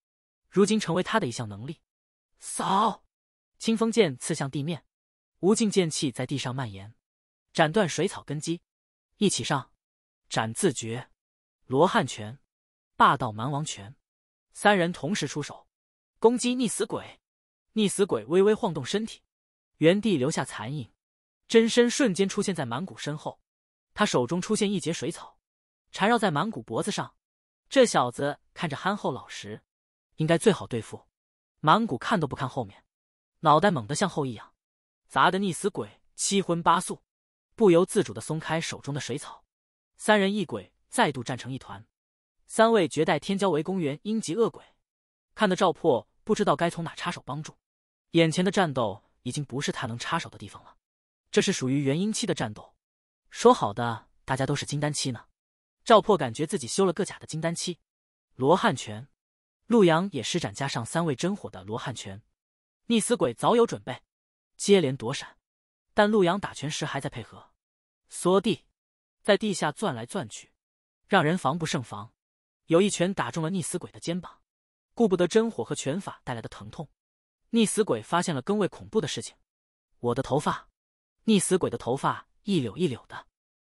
如今成为他的一项能力。扫！清风剑刺向地面，无尽剑气在地上蔓延，斩断水草根基。一起上！斩字诀。罗汉拳、霸道蛮王拳，三人同时出手攻击溺死鬼。溺死鬼微微晃动身体，原地留下残影，真身瞬间出现在满谷身后。他手中出现一截水草，缠绕在满谷脖子上。这小子看着憨厚老实，应该最好对付。满谷看都不看后面，脑袋猛地向后一仰，砸得溺死鬼七荤八素，不由自主的松开手中的水草。三人一鬼。再度战成一团，三位绝代天骄围攻元婴级恶鬼，看得赵破不知道该从哪插手帮助。眼前的战斗已经不是他能插手的地方了，这是属于元婴期的战斗。说好的大家都是金丹期呢？赵破感觉自己修了个假的金丹期。罗汉拳，陆阳也施展加上三位真火的罗汉拳。溺死鬼早有准备，接连躲闪，但陆阳打拳时还在配合，缩地，在地下钻来钻去。让人防不胜防，有一拳打中了溺死鬼的肩膀，顾不得真火和拳法带来的疼痛。溺死鬼发现了更为恐怖的事情：我的头发，溺死鬼的头发一绺一绺的，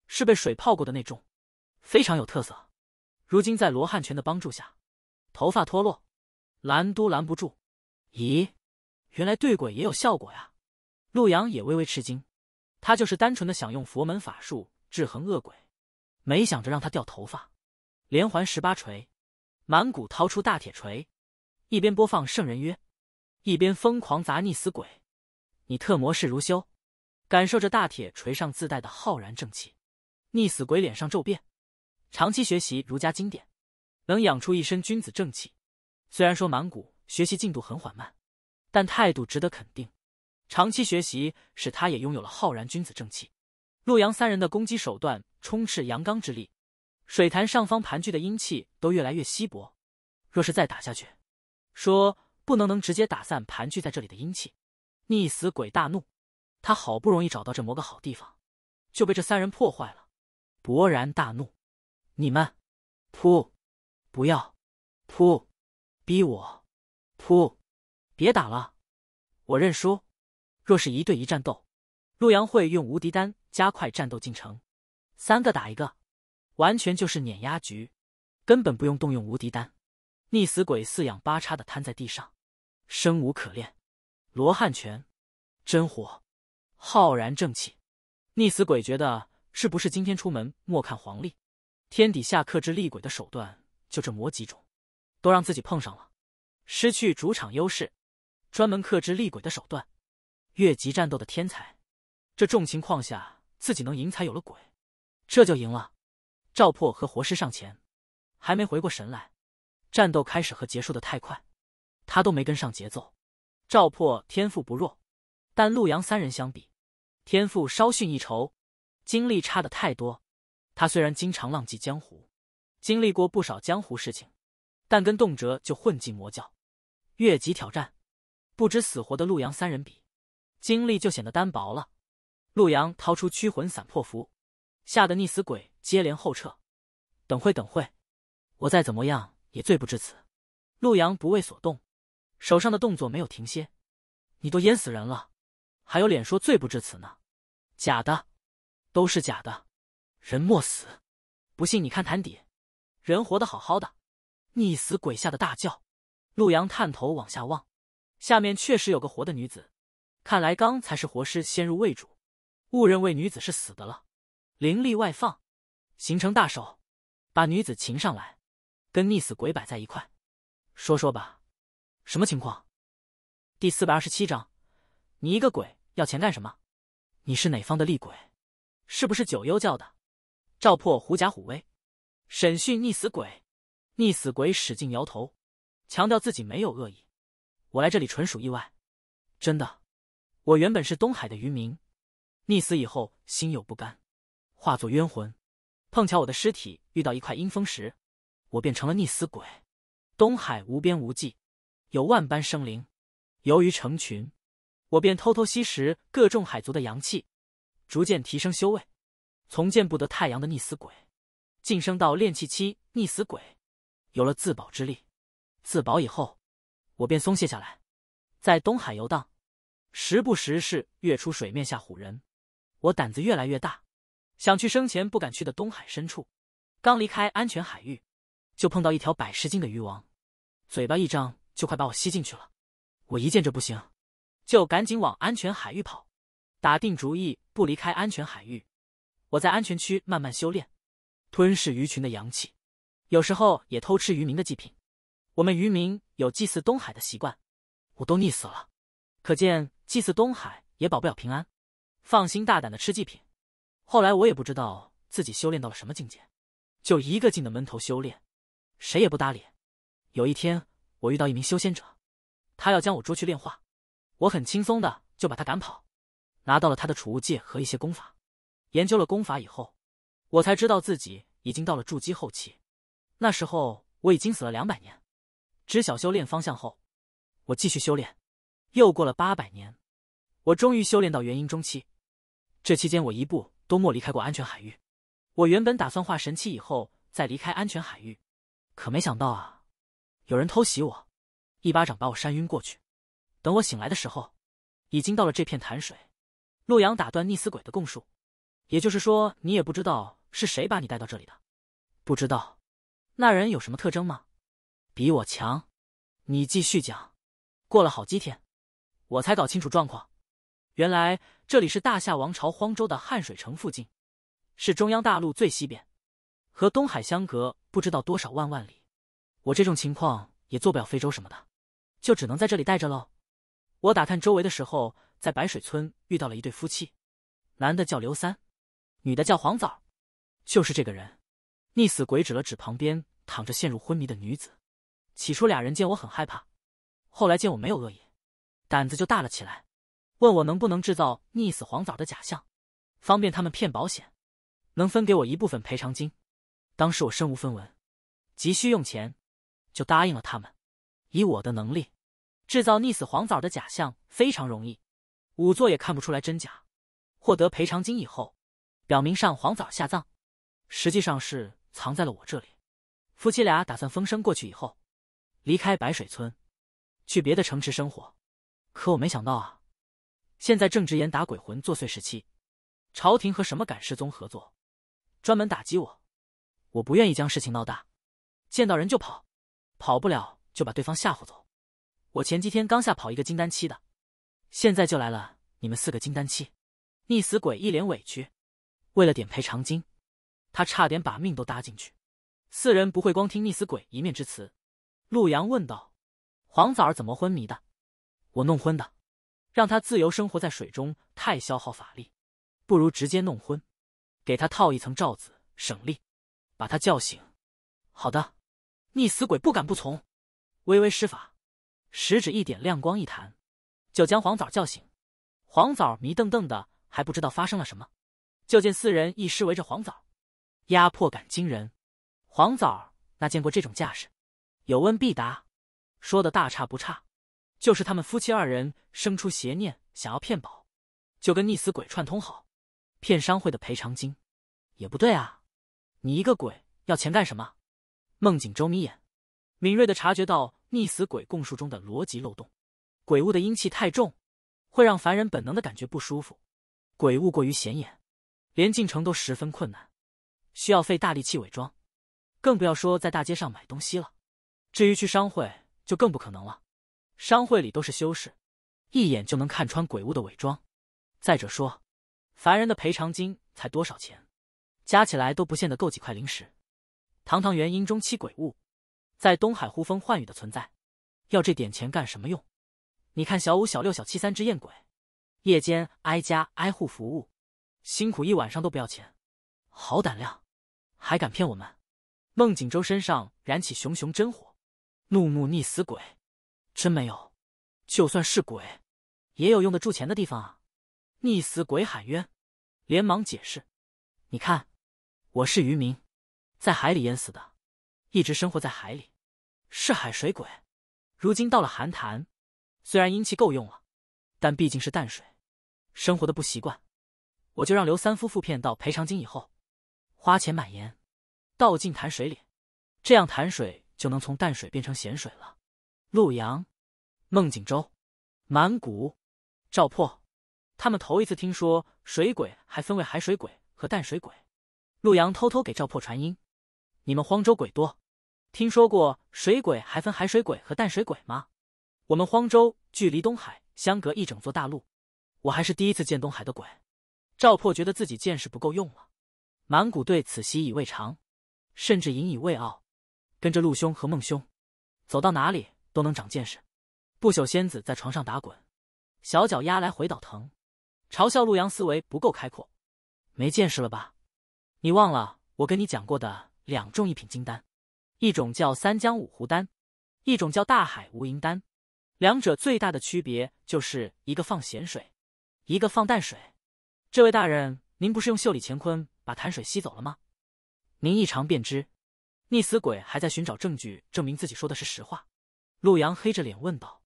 是被水泡过的那种，非常有特色。如今在罗汉拳的帮助下，头发脱落，拦都拦不住。咦，原来对鬼也有效果呀！陆阳也微微吃惊，他就是单纯的想用佛门法术制衡恶鬼。没想着让他掉头发，连环十八锤，满谷掏出大铁锤，一边播放《圣人曰》，一边疯狂砸溺死鬼。你特模式如修，感受着大铁锤上自带的浩然正气。溺死鬼脸上骤变。长期学习儒家经典，能养出一身君子正气。虽然说满谷学习进度很缓慢，但态度值得肯定。长期学习使他也拥有了浩然君子正气。陆阳三人的攻击手段。充斥阳刚之力，水潭上方盘踞的阴气都越来越稀薄。若是再打下去，说不能能直接打散盘踞在这里的阴气。溺死鬼大怒，他好不容易找到这魔个好地方，就被这三人破坏了，勃然大怒。你们，噗，不要，噗，逼我，噗，别打了，我认输。若是一对一战斗，陆阳会用无敌丹加快战斗进程。三个打一个，完全就是碾压局，根本不用动用无敌丹。逆死鬼四仰八叉的瘫在地上，生无可恋。罗汉拳，真火，浩然正气。逆死鬼觉得是不是今天出门莫看黄历？天底下克制厉鬼的手段就这么几种，都让自己碰上了，失去主场优势。专门克制厉鬼的手段，越级战斗的天才，这种情况下自己能赢才有了鬼。这就赢了，赵破和活尸上前，还没回过神来，战斗开始和结束的太快，他都没跟上节奏。赵破天赋不弱，但陆阳三人相比，天赋稍逊一筹，经历差的太多。他虽然经常浪迹江湖，经历过不少江湖事情，但跟动辄就混进魔教、越级挑战、不知死活的陆阳三人比，经历就显得单薄了。陆阳掏出驱魂散破符。吓得溺死鬼接连后撤。等会等会，我再怎么样也罪不至此。陆阳不为所动，手上的动作没有停歇。你都淹死人了，还有脸说罪不至此呢？假的，都是假的。人莫死，不信你看潭底，人活得好好的。溺死鬼吓得大叫。陆阳探头往下望，下面确实有个活的女子。看来刚才是活尸先入为主，误认为女子是死的了。灵力外放，形成大手，把女子擒上来，跟溺死鬼摆在一块，说说吧，什么情况？第四百二十七章，你一个鬼要钱干什么？你是哪方的厉鬼？是不是九幽教的？赵破狐假虎威，审讯溺死鬼。溺死鬼使劲摇头，强调自己没有恶意。我来这里纯属意外，真的。我原本是东海的渔民，溺死以后心有不甘。化作冤魂，碰巧我的尸体遇到一块阴风石，我变成了溺死鬼。东海无边无际，有万般生灵，游鱼成群，我便偷偷吸食各众海族的阳气，逐渐提升修为，从见不得太阳的溺死鬼，晋升到炼气期溺死鬼，有了自保之力。自保以后，我便松懈下来，在东海游荡，时不时是跃出水面下唬人，我胆子越来越大。想去生前不敢去的东海深处，刚离开安全海域，就碰到一条百十斤的鱼王，嘴巴一张就快把我吸进去了。我一见这不行，就赶紧往安全海域跑，打定主意不离开安全海域。我在安全区慢慢修炼，吞噬鱼群的阳气，有时候也偷吃渔民的祭品。我们渔民有祭祀东海的习惯，我都腻死了，可见祭祀东海也保不了平安。放心大胆的吃祭品。后来我也不知道自己修炼到了什么境界，就一个劲的闷头修炼，谁也不搭理。有一天我遇到一名修仙者，他要将我捉去炼化，我很轻松的就把他赶跑，拿到了他的储物戒和一些功法。研究了功法以后，我才知道自己已经到了筑基后期。那时候我已经死了两百年。知晓修炼方向后，我继续修炼。又过了八百年，我终于修炼到元婴中期。这期间我一步。都没离开过安全海域。我原本打算化神期以后再离开安全海域，可没想到啊，有人偷袭我，一巴掌把我扇晕过去。等我醒来的时候，已经到了这片潭水。陆阳打断溺死鬼的供述，也就是说，你也不知道是谁把你带到这里的。不知道，那人有什么特征吗？比我强。你继续讲。过了好几天，我才搞清楚状况，原来。这里是大夏王朝荒州的汉水城附近，是中央大陆最西边，和东海相隔不知道多少万万里。我这种情况也做不了非洲什么的，就只能在这里待着喽。我打探周围的时候，在白水村遇到了一对夫妻，男的叫刘三，女的叫黄枣，就是这个人。溺死鬼指了指旁边躺着陷入昏迷的女子。起初俩人见我很害怕，后来见我没有恶意，胆子就大了起来。问我能不能制造溺死黄藻的假象，方便他们骗保险，能分给我一部分赔偿金。当时我身无分文，急需用钱，就答应了他们。以我的能力，制造溺死黄藻的假象非常容易，仵作也看不出来真假。获得赔偿金以后，表明上黄藻下葬，实际上是藏在了我这里。夫妻俩打算风声过去以后，离开白水村，去别的城池生活。可我没想到啊。现在正值严打鬼魂作祟时期，朝廷和什么赶失踪合作，专门打击我。我不愿意将事情闹大，见到人就跑，跑不了就把对方吓唬走。我前几天刚吓跑一个金丹期的，现在就来了你们四个金丹期。溺死鬼一脸委屈，为了点赔偿金，他差点把命都搭进去。四人不会光听溺死鬼一面之词，陆阳问道：“黄枣儿怎么昏迷的？我弄昏的。”让他自由生活在水中太消耗法力，不如直接弄昏，给他套一层罩子省力，把他叫醒。好的，逆死鬼不敢不从。微微施法，食指一点，亮光一弹，就将黄枣叫醒。黄枣迷瞪瞪的还不知道发生了什么，就见四人一师围着黄枣，压迫感惊人。黄枣那见过这种架势，有问必答，说的大差不差。就是他们夫妻二人生出邪念，想要骗保，就跟溺死鬼串通好，骗商会的赔偿金，也不对啊！你一个鬼要钱干什么？孟景周眯眼，敏锐的察觉到溺死鬼供述中的逻辑漏洞。鬼物的阴气太重，会让凡人本能的感觉不舒服。鬼物过于显眼，连进城都十分困难，需要费大力气伪装，更不要说在大街上买东西了。至于去商会，就更不可能了。商会里都是修士，一眼就能看穿鬼物的伪装。再者说，凡人的赔偿金才多少钱，加起来都不见得够几块灵石。堂堂元婴中期鬼物，在东海呼风唤雨的存在，要这点钱干什么用？你看小五、小六、小七三只艳鬼，夜间挨家挨户服务，辛苦一晚上都不要钱，好胆量，还敢骗我们？孟景舟身上燃起熊熊真火，怒目逆死鬼。真没有，就算是鬼，也有用得住钱的地方啊！溺死鬼喊冤，连忙解释：“你看，我是渔民，在海里淹死的，一直生活在海里，是海水鬼。如今到了寒潭，虽然阴气够用了，但毕竟是淡水，生活的不习惯。我就让刘三夫妇骗到赔偿金以后，花钱买盐，倒进潭水里，这样潭水就能从淡水变成咸水了。”陆阳、孟景舟、满谷、赵破，他们头一次听说水鬼还分为海水鬼和淡水鬼。陆阳偷偷给赵破传音：“你们荒州鬼多，听说过水鬼还分海水鬼和淡水鬼吗？我们荒州距离东海相隔一整座大陆，我还是第一次见东海的鬼。”赵破觉得自己见识不够用了。满谷对此习以为常，甚至引以为傲。跟着陆兄和孟兄，走到哪里。都能长见识。不朽仙子在床上打滚，小脚丫来回倒腾，嘲笑陆阳思维不够开阔，没见识了吧？你忘了我跟你讲过的两种一品金丹，一种叫三江五湖丹，一种叫大海无垠丹。两者最大的区别就是一个放咸水，一个放淡水。这位大人，您不是用袖里乾坤把潭水吸走了吗？您一尝便知。溺死鬼还在寻找证据证明自己说的是实话。陆阳黑着脸问道：“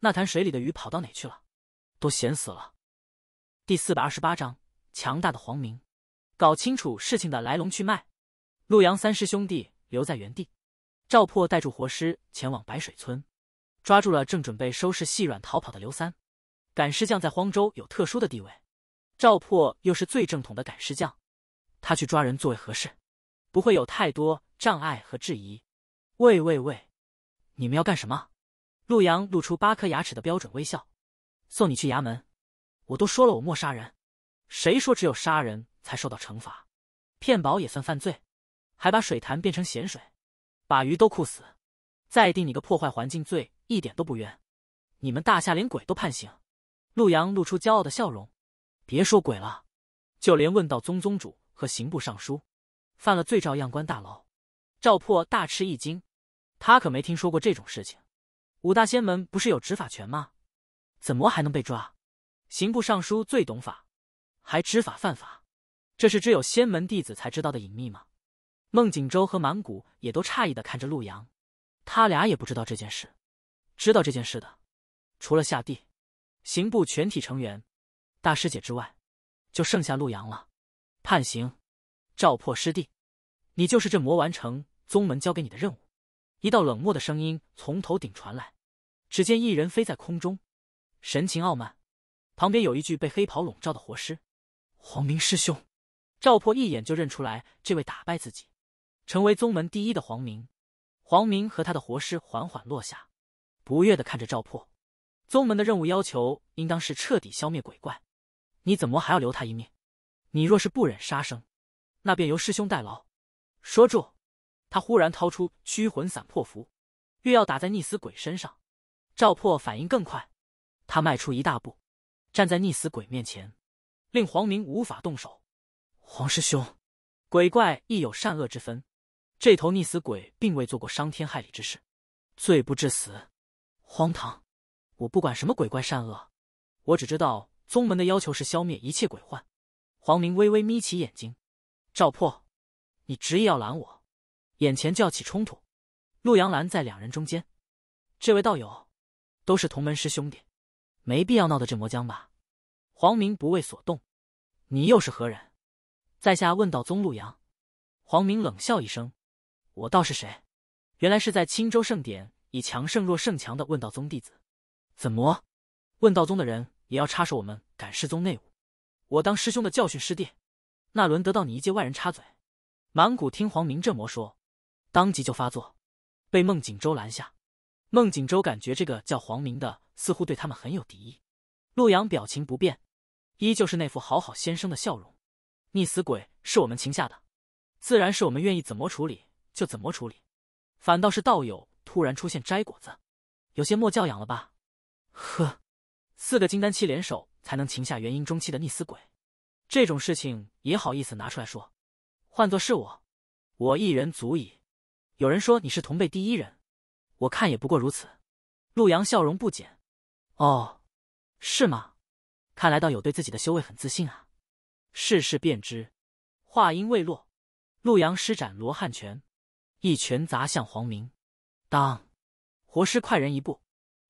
那潭水里的鱼跑到哪去了？都咸死了。”第四百二十八章强大的黄明，搞清楚事情的来龙去脉。陆阳三师兄弟留在原地，赵破带住活尸前往白水村，抓住了正准备收拾细软逃跑的刘三。赶尸匠在荒州有特殊的地位，赵破又是最正统的赶尸匠，他去抓人作为合适，不会有太多障碍和质疑。喂喂喂！你们要干什么？陆阳露出八颗牙齿的标准微笑，送你去衙门。我都说了，我莫杀人。谁说只有杀人才受到惩罚？骗保也算犯罪，还把水潭变成咸水，把鱼都酷死，再定你个破坏环境罪，一点都不冤。你们大夏连鬼都判刑。陆阳露出骄傲的笑容。别说鬼了，就连问道宗宗主和刑部尚书，犯了罪照样关大牢。赵破大吃一惊。他可没听说过这种事情，五大仙门不是有执法权吗？怎么还能被抓？刑部尚书最懂法，还知法犯法，这是只有仙门弟子才知道的隐秘吗？孟景州和满谷也都诧异的看着陆阳，他俩也不知道这件事。知道这件事的，除了下地，刑部全体成员，大师姐之外，就剩下陆阳了。判刑，赵破师弟，你就是这魔丸城宗门交给你的任务。一道冷漠的声音从头顶传来，只见一人飞在空中，神情傲慢，旁边有一具被黑袍笼罩的活尸。黄明师兄，赵破一眼就认出来这位打败自己，成为宗门第一的黄明。黄明和他的活尸缓缓落下，不悦的看着赵破。宗门的任务要求应当是彻底消灭鬼怪，你怎么还要留他一命？你若是不忍杀生，那便由师兄代劳。说住。他忽然掏出驱魂散破符，欲要打在溺死鬼身上。赵破反应更快，他迈出一大步，站在溺死鬼面前，令黄明无法动手。黄师兄，鬼怪亦有善恶之分，这头溺死鬼并未做过伤天害理之事，罪不至死。荒唐！我不管什么鬼怪善恶，我只知道宗门的要求是消灭一切鬼患。黄明微微眯起眼睛，赵破，你执意要拦我。眼前就要起冲突，陆阳拦在两人中间。这位道友，都是同门师兄弟，没必要闹得这魔僵吧？黄明不为所动。你又是何人？在下问道宗陆阳。黄明冷笑一声：“我倒是谁？原来是在青州盛典以强胜弱、胜强的问道宗弟子。怎么，问道宗的人也要插手我们赶师宗内务？我当师兄的教训师弟，那轮得到你一介外人插嘴？”满谷听黄明这么说。当即就发作，被孟景州拦下。孟景州感觉这个叫黄明的似乎对他们很有敌意。陆阳表情不变，依旧是那副好好先生的笑容。溺死鬼是我们擒下的，自然是我们愿意怎么处理就怎么处理。反倒是道友突然出现摘果子，有些莫教养了吧？呵，四个金丹期联手才能擒下元婴中期的溺死鬼，这种事情也好意思拿出来说？换作是我，我一人足矣。有人说你是同辈第一人，我看也不过如此。陆阳笑容不减，哦，是吗？看来道友对自己的修为很自信啊。试试便知。话音未落，陆阳施展罗汉拳，一拳砸向黄明。当，活尸快人一步，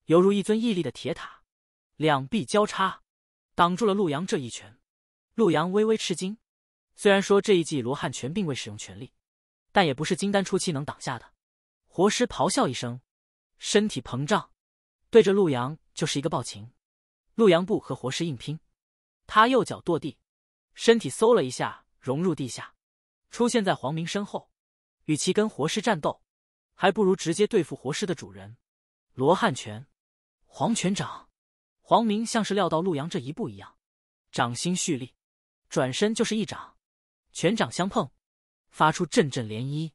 犹如一尊屹立的铁塔，两臂交叉，挡住了陆阳这一拳。陆阳微微吃惊，虽然说这一记罗汉拳并未使用全力。但也不是金丹初期能挡下的。活尸咆哮一声，身体膨胀，对着陆阳就是一个暴秦，陆阳不和活尸硬拼，他右脚跺地，身体嗖了一下融入地下，出现在黄明身后。与其跟活尸战斗，还不如直接对付活尸的主人。罗汉拳，黄拳掌。黄明像是料到陆阳这一步一样，掌心蓄力，转身就是一掌，拳掌相碰。发出阵阵涟漪，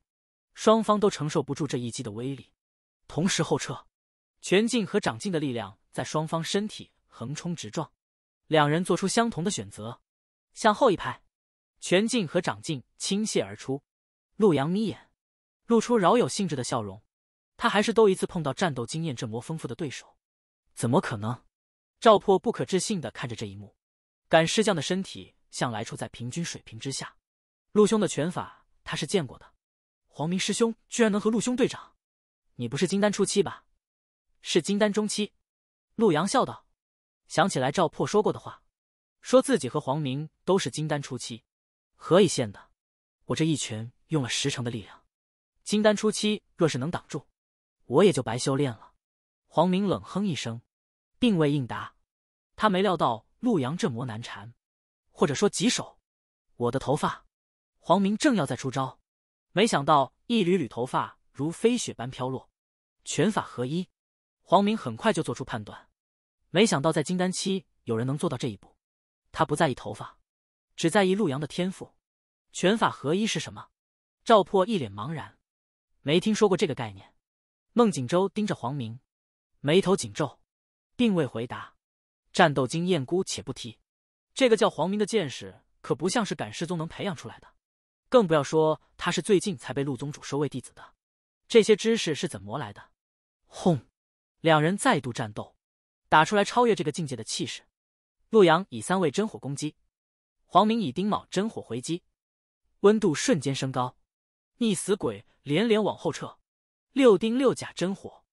双方都承受不住这一击的威力，同时后撤。拳劲和掌劲的力量在双方身体横冲直撞，两人做出相同的选择，向后一拍，拳劲和掌劲倾泻而出。陆阳眯眼，露出饶有兴致的笑容。他还是都一次碰到战斗经验这么丰富的对手，怎么可能？赵破不可置信的看着这一幕，赶尸匠的身体向来处在平均水平之下，陆兄的拳法。他是见过的，黄明师兄居然能和陆兄对长，你不是金丹初期吧？是金丹中期。陆阳笑道，想起来赵破说过的话，说自己和黄明都是金丹初期，何以现的？我这一拳用了十成的力量，金丹初期若是能挡住，我也就白修炼了。黄明冷哼一声，并未应答，他没料到陆阳这魔难缠，或者说棘手。我的头发。黄明正要再出招，没想到一缕缕头发如飞雪般飘落，拳法合一。黄明很快就做出判断，没想到在金丹期有人能做到这一步。他不在意头发，只在意陆阳的天赋。拳法合一是什么？赵破一脸茫然，没听说过这个概念。孟景州盯着黄明，眉头紧皱，并未回答。战斗经验姑且不提，这个叫黄明的剑士可不像是赶尸宗能培养出来的。更不要说他是最近才被陆宗主收为弟子的，这些知识是怎么来的？轰！两人再度战斗，打出来超越这个境界的气势。陆阳以三味真火攻击，黄明以丁卯真火回击，温度瞬间升高。逆死鬼连连往后撤。六丁六甲真火，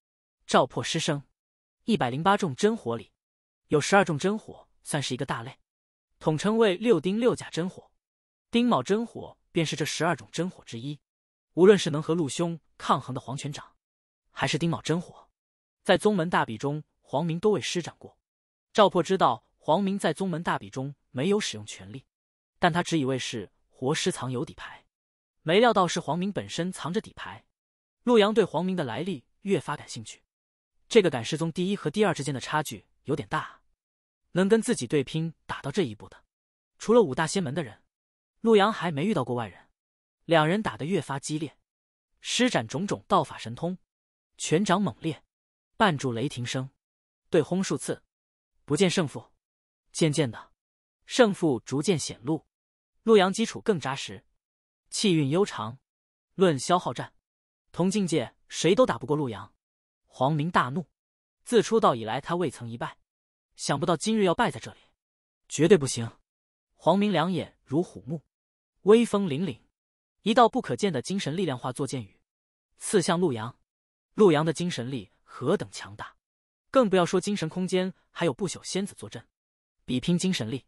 照破失声。一百零八种真火里，有十二种真火算是一个大类，统称为六丁六甲真火。丁卯真火。便是这十二种真火之一，无论是能和陆兄抗衡的黄泉掌，还是丁卯真火，在宗门大比中，黄明都未施展过。赵破知道黄明在宗门大比中没有使用全力，但他只以为是活尸藏有底牌，没料到是黄明本身藏着底牌。陆阳对黄明的来历越发感兴趣，这个赶尸宗第一和第二之间的差距有点大，能跟自己对拼打到这一步的，除了五大仙门的人。陆阳还没遇到过外人，两人打得越发激烈，施展种种道法神通，拳掌猛烈，伴住雷霆声，对轰数次，不见胜负。渐渐的，胜负逐渐显露。陆阳基础更扎实，气运悠长，论消耗战，同境界谁都打不过陆阳。黄明大怒，自出道以来他未曾一败，想不到今日要败在这里，绝对不行。黄明两眼如虎目，威风凛凛，一道不可见的精神力量化作剑雨，刺向陆阳。陆阳的精神力何等强大，更不要说精神空间还有不朽仙子坐镇。比拼精神力，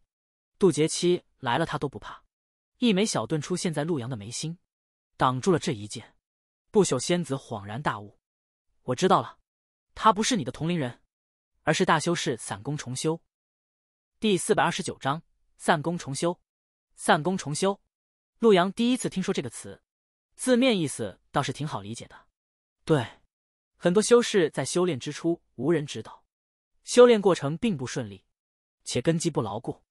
渡劫期来了他都不怕。一枚小盾出现在陆阳的眉心，挡住了这一剑。不朽仙子恍然大悟：“我知道了，他不是你的同龄人，而是大修士散功重修。”第四百二十九章。散功重修，散功重修，陆阳第一次听说这个词，字面意思倒是挺好理解的。对，很多修士在修炼之初无人指导，修炼过程并不顺利，且根基不牢固。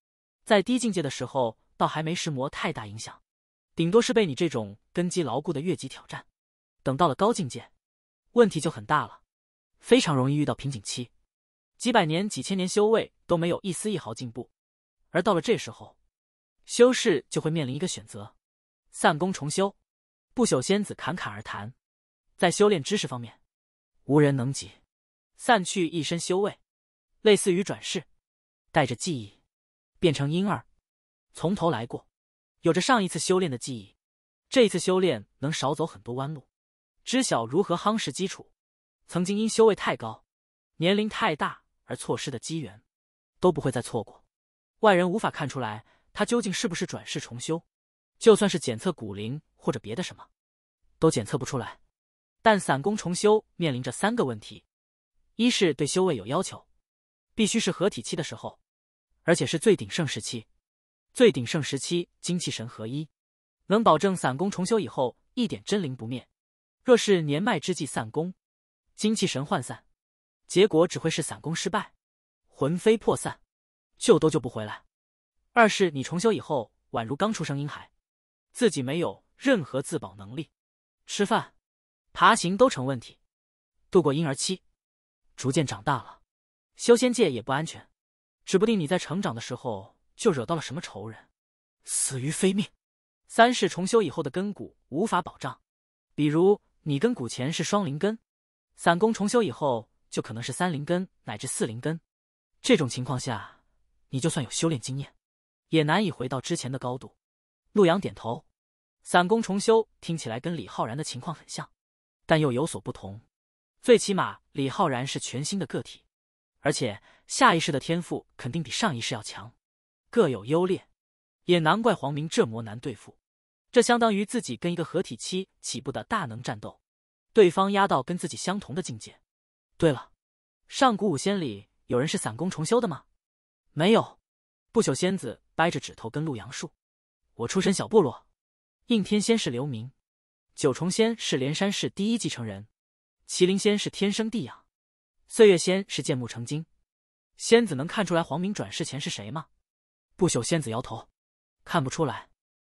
在低境界的时候，倒还没石魔太大影响，顶多是被你这种根基牢固的越级挑战。等到了高境界，问题就很大了，非常容易遇到瓶颈期，几百年、几千年修为都没有一丝一毫进步。而到了这时候，修士就会面临一个选择：散功重修。不朽仙子侃侃而谈，在修炼知识方面，无人能及。散去一身修为，类似于转世，带着记忆，变成婴儿，从头来过，有着上一次修炼的记忆，这一次修炼能少走很多弯路，知晓如何夯实基础。曾经因修为太高、年龄太大而错失的机缘，都不会再错过。外人无法看出来他究竟是不是转世重修，就算是检测骨龄或者别的什么，都检测不出来。但散功重修面临着三个问题：一是对修为有要求，必须是合体期的时候，而且是最鼎盛时期。最鼎盛时期精气神合一，能保证散功重修以后一点真灵不灭。若是年迈之际散功，精气神涣散，结果只会是散功失败，魂飞魄散。救都救不回来。二是你重修以后，宛如刚出生婴孩，自己没有任何自保能力，吃饭、爬行都成问题。度过婴儿期，逐渐长大了，修仙界也不安全，指不定你在成长的时候就惹到了什么仇人，死于非命。三是重修以后的根骨无法保障，比如你根骨前是双灵根，散功重修以后就可能是三灵根乃至四灵根，这种情况下。你就算有修炼经验，也难以回到之前的高度。陆阳点头，散功重修听起来跟李浩然的情况很像，但又有所不同。最起码李浩然是全新的个体，而且下意识的天赋肯定比上一世要强，各有优劣。也难怪黄明这魔难对付，这相当于自己跟一个合体期起步的大能战斗，对方压到跟自己相同的境界。对了，上古五仙里有人是散功重修的吗？没有，不朽仙子掰着指头跟陆阳树，我出身小部落，应天仙是留名，九重仙是连山氏第一继承人，麒麟仙是天生地养，岁月仙是剑木成精。仙子能看出来黄明转世前是谁吗？不朽仙子摇头，看不出来。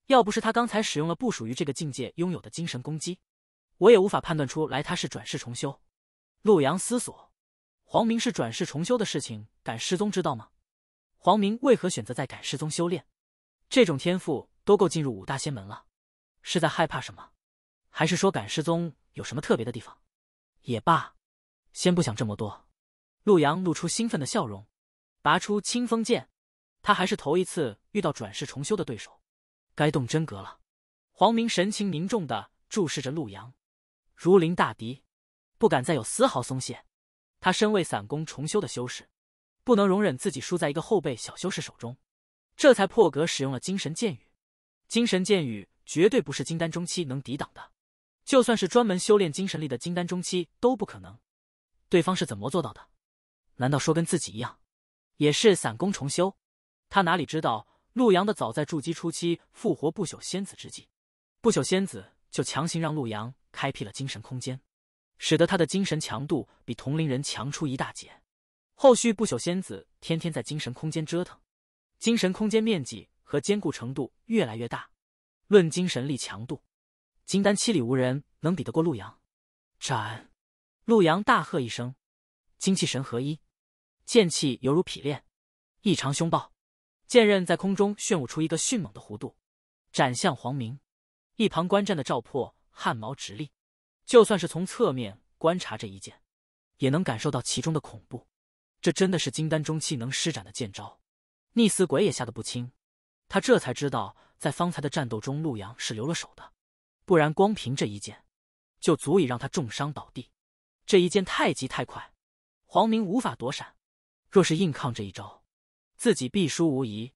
要不是他刚才使用了不属于这个境界拥有的精神攻击，我也无法判断出来他是转世重修。陆阳思索，黄明是转世重修的事情，敢失踪知道吗？黄明为何选择在赶师宗修炼？这种天赋都够进入五大仙门了，是在害怕什么？还是说赶师宗有什么特别的地方？也罢，先不想这么多。陆阳露出兴奋的笑容，拔出清风剑。他还是头一次遇到转世重修的对手，该动真格了。黄明神情凝重的注视着陆阳，如临大敌，不敢再有丝毫松懈。他身为散功重修的修士。不能容忍自己输在一个后辈小修士手中，这才破格使用了精神剑雨。精神剑雨绝对不是金丹中期能抵挡的，就算是专门修炼精神力的金丹中期都不可能。对方是怎么做到的？难道说跟自己一样，也是散功重修？他哪里知道，陆阳的早在筑基初期复活不朽仙子之际，不朽仙子就强行让陆阳开辟了精神空间，使得他的精神强度比同龄人强出一大截。后续不朽仙子天天在精神空间折腾，精神空间面积和坚固程度越来越大。论精神力强度，金丹七里无人能比得过陆阳。斩！陆阳大喝一声，精气神合一，剑气犹如匹练，异常凶暴。剑刃在空中炫舞出一个迅猛的弧度，斩向黄明。一旁观战的赵破汗毛直立，就算是从侧面观察这一剑，也能感受到其中的恐怖。这真的是金丹中期能施展的剑招，逆死鬼也吓得不轻。他这才知道，在方才的战斗中，陆阳是留了手的，不然光凭这一剑，就足以让他重伤倒地。这一剑太急太快，黄明无法躲闪。若是硬抗这一招，自己必输无疑。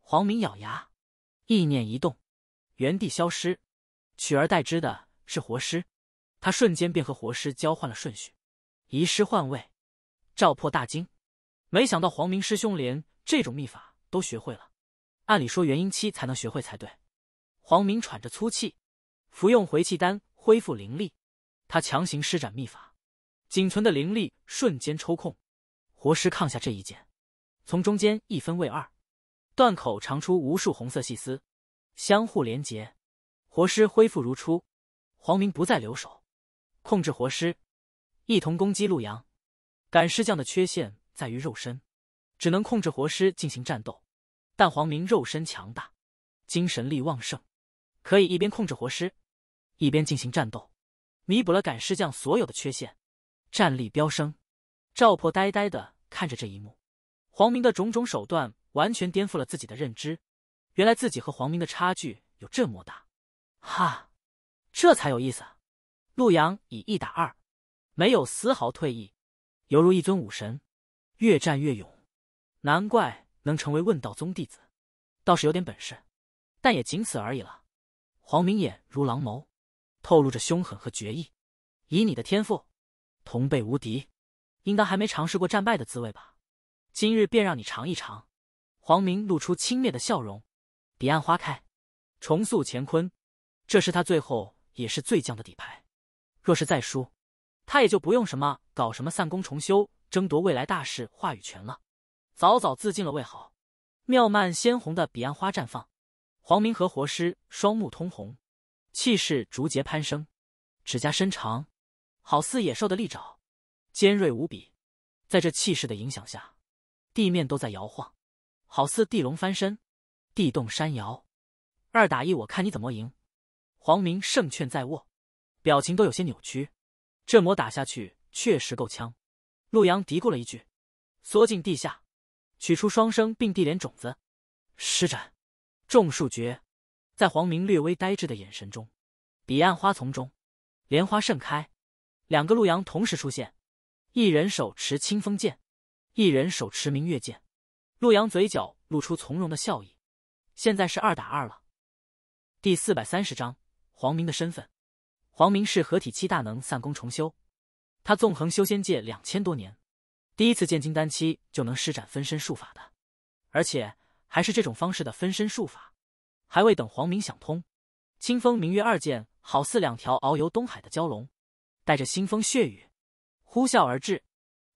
黄明咬牙，意念一动，原地消失，取而代之的是活尸。他瞬间便和活尸交换了顺序，移尸换位。赵破大惊，没想到黄明师兄连这种秘法都学会了。按理说元婴期才能学会才对。黄明喘着粗气，服用回气丹恢复灵力。他强行施展秘法，仅存的灵力瞬间抽空，活尸抗下这一剑，从中间一分为二，断口长出无数红色细丝，相互连结，活尸恢复如初。黄明不再留手，控制活尸，一同攻击陆阳。赶尸匠的缺陷在于肉身，只能控制活尸进行战斗，但黄明肉身强大，精神力旺盛，可以一边控制活尸，一边进行战斗，弥补了赶尸将所有的缺陷，战力飙升。赵破呆呆的看着这一幕，黄明的种种手段完全颠覆了自己的认知，原来自己和黄明的差距有这么大，哈，这才有意思。陆阳以一打二，没有丝毫退意。犹如一尊武神，越战越勇，难怪能成为问道宗弟子，倒是有点本事，但也仅此而已了。黄明眼如狼眸，透露着凶狠和决意。以你的天赋，同辈无敌，应当还没尝试过战败的滋味吧？今日便让你尝一尝。黄明露出轻蔑的笑容。彼岸花开，重塑乾坤，这是他最后也是最将的底牌。若是再输。他也就不用什么搞什么散功重修，争夺未来大事话语权了，早早自尽了为好。妙曼鲜红的彼岸花绽放，黄明和活尸双目通红，气势逐节攀升，指甲伸长，好似野兽的利爪，尖锐无比。在这气势的影响下，地面都在摇晃，好似地龙翻身，地动山摇。二打一，我看你怎么赢。黄明胜券在握，表情都有些扭曲。这魔打下去确实够呛，陆阳嘀咕了一句，缩进地下，取出双生并蒂莲种子，施展种树诀。在黄明略微呆滞的眼神中，彼岸花丛中，莲花盛开，两个陆阳同时出现，一人手持清风剑，一人手持明月剑。陆阳嘴角露出从容的笑意，现在是二打二了。第四百三十章黄明的身份。黄明是合体期大能散功重修，他纵横修仙界两千多年，第一次见金丹期就能施展分身术法的，而且还是这种方式的分身术法。还未等黄明想通，清风明月二剑好似两条遨游东海的蛟龙，带着腥风血雨，呼啸而至。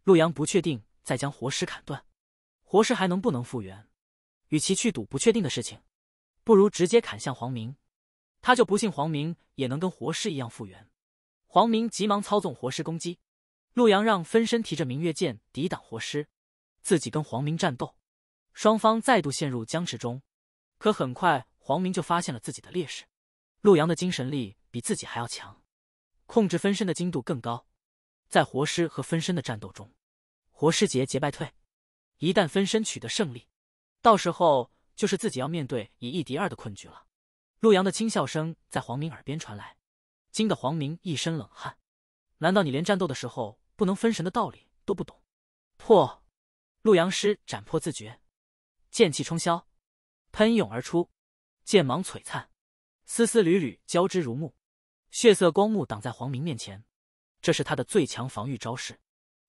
陆阳不确定再将活尸砍断，活尸还能不能复原？与其去赌不确定的事情，不如直接砍向黄明。他就不信黄明也能跟活尸一样复原。黄明急忙操纵活尸攻击，陆阳让分身提着明月剑抵挡活尸，自己跟黄明战斗。双方再度陷入僵持中。可很快，黄明就发现了自己的劣势：陆阳的精神力比自己还要强，控制分身的精度更高。在活尸和分身的战斗中，活尸节节败退。一旦分身取得胜利，到时候就是自己要面对以一敌二的困局了。陆阳的轻笑声在黄明耳边传来，惊得黄明一身冷汗。难道你连战斗的时候不能分神的道理都不懂？破！陆阳师斩破自诀，剑气冲霄，喷涌而出，剑芒璀璨，丝丝缕缕交织如幕。血色光幕挡在黄明面前，这是他的最强防御招式。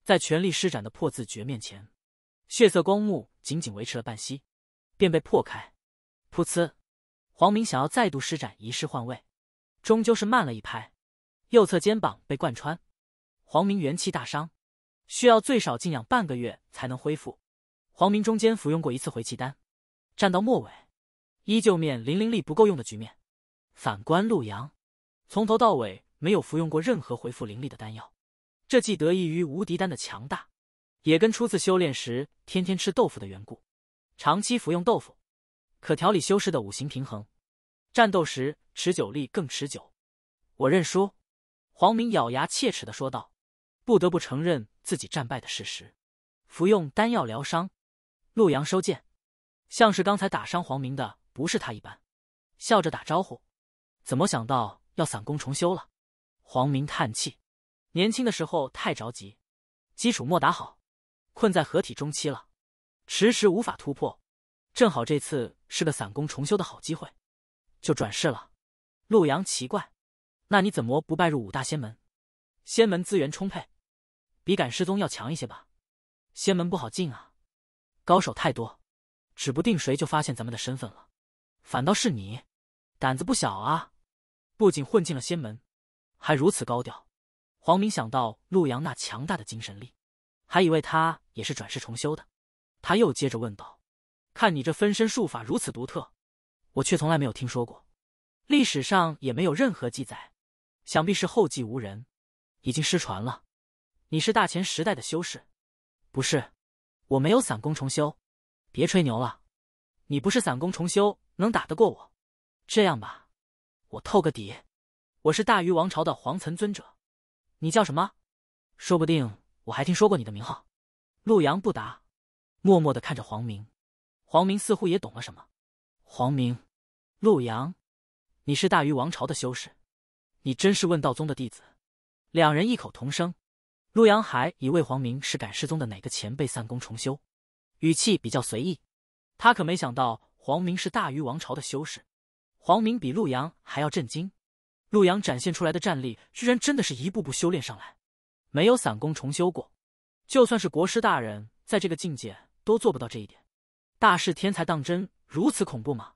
在全力施展的破自诀面前，血色光幕仅仅维持了半息，便被破开。噗呲！黄明想要再度施展移式换位，终究是慢了一拍，右侧肩膀被贯穿，黄明元气大伤，需要最少静养半个月才能恢复。黄明中间服用过一次回气丹，站到末尾，依旧面临灵力不够用的局面。反观陆阳，从头到尾没有服用过任何恢复灵力的丹药，这既得益于无敌丹的强大，也跟初次修炼时天天吃豆腐的缘故，长期服用豆腐。可调理修饰的五行平衡，战斗时持久力更持久。我认输。”黄明咬牙切齿的说道，不得不承认自己战败的事实。服用丹药疗伤，陆阳收剑，像是刚才打伤黄明的不是他一般，笑着打招呼：“怎么想到要散功重修了？”黄明叹气：“年轻的时候太着急，基础没打好，困在合体中期了，迟迟无法突破。”正好这次是个散功重修的好机会，就转世了。陆阳奇怪，那你怎么不拜入五大仙门？仙门资源充沛，比赶失踪要强一些吧。仙门不好进啊，高手太多，指不定谁就发现咱们的身份了。反倒是你，胆子不小啊，不仅混进了仙门，还如此高调。黄明想到陆阳那强大的精神力，还以为他也是转世重修的。他又接着问道。看你这分身术法如此独特，我却从来没有听说过，历史上也没有任何记载，想必是后继无人，已经失传了。你是大前时代的修士？不是，我没有散功重修。别吹牛了，你不是散功重修能打得过我？这样吧，我透个底，我是大禹王朝的皇岑尊者。你叫什么？说不定我还听说过你的名号。陆阳不答，默默的看着黄明。黄明似乎也懂了什么。黄明，陆阳，你是大禹王朝的修士，你真是问道宗的弟子。两人异口同声。陆阳还以为黄明是赶失踪的哪个前辈散功重修，语气比较随意。他可没想到黄明是大禹王朝的修士。黄明比陆阳还要震惊。陆阳展现出来的战力，居然真的是一步步修炼上来，没有散功重修过。就算是国师大人，在这个境界都做不到这一点。大势天才当真如此恐怖吗？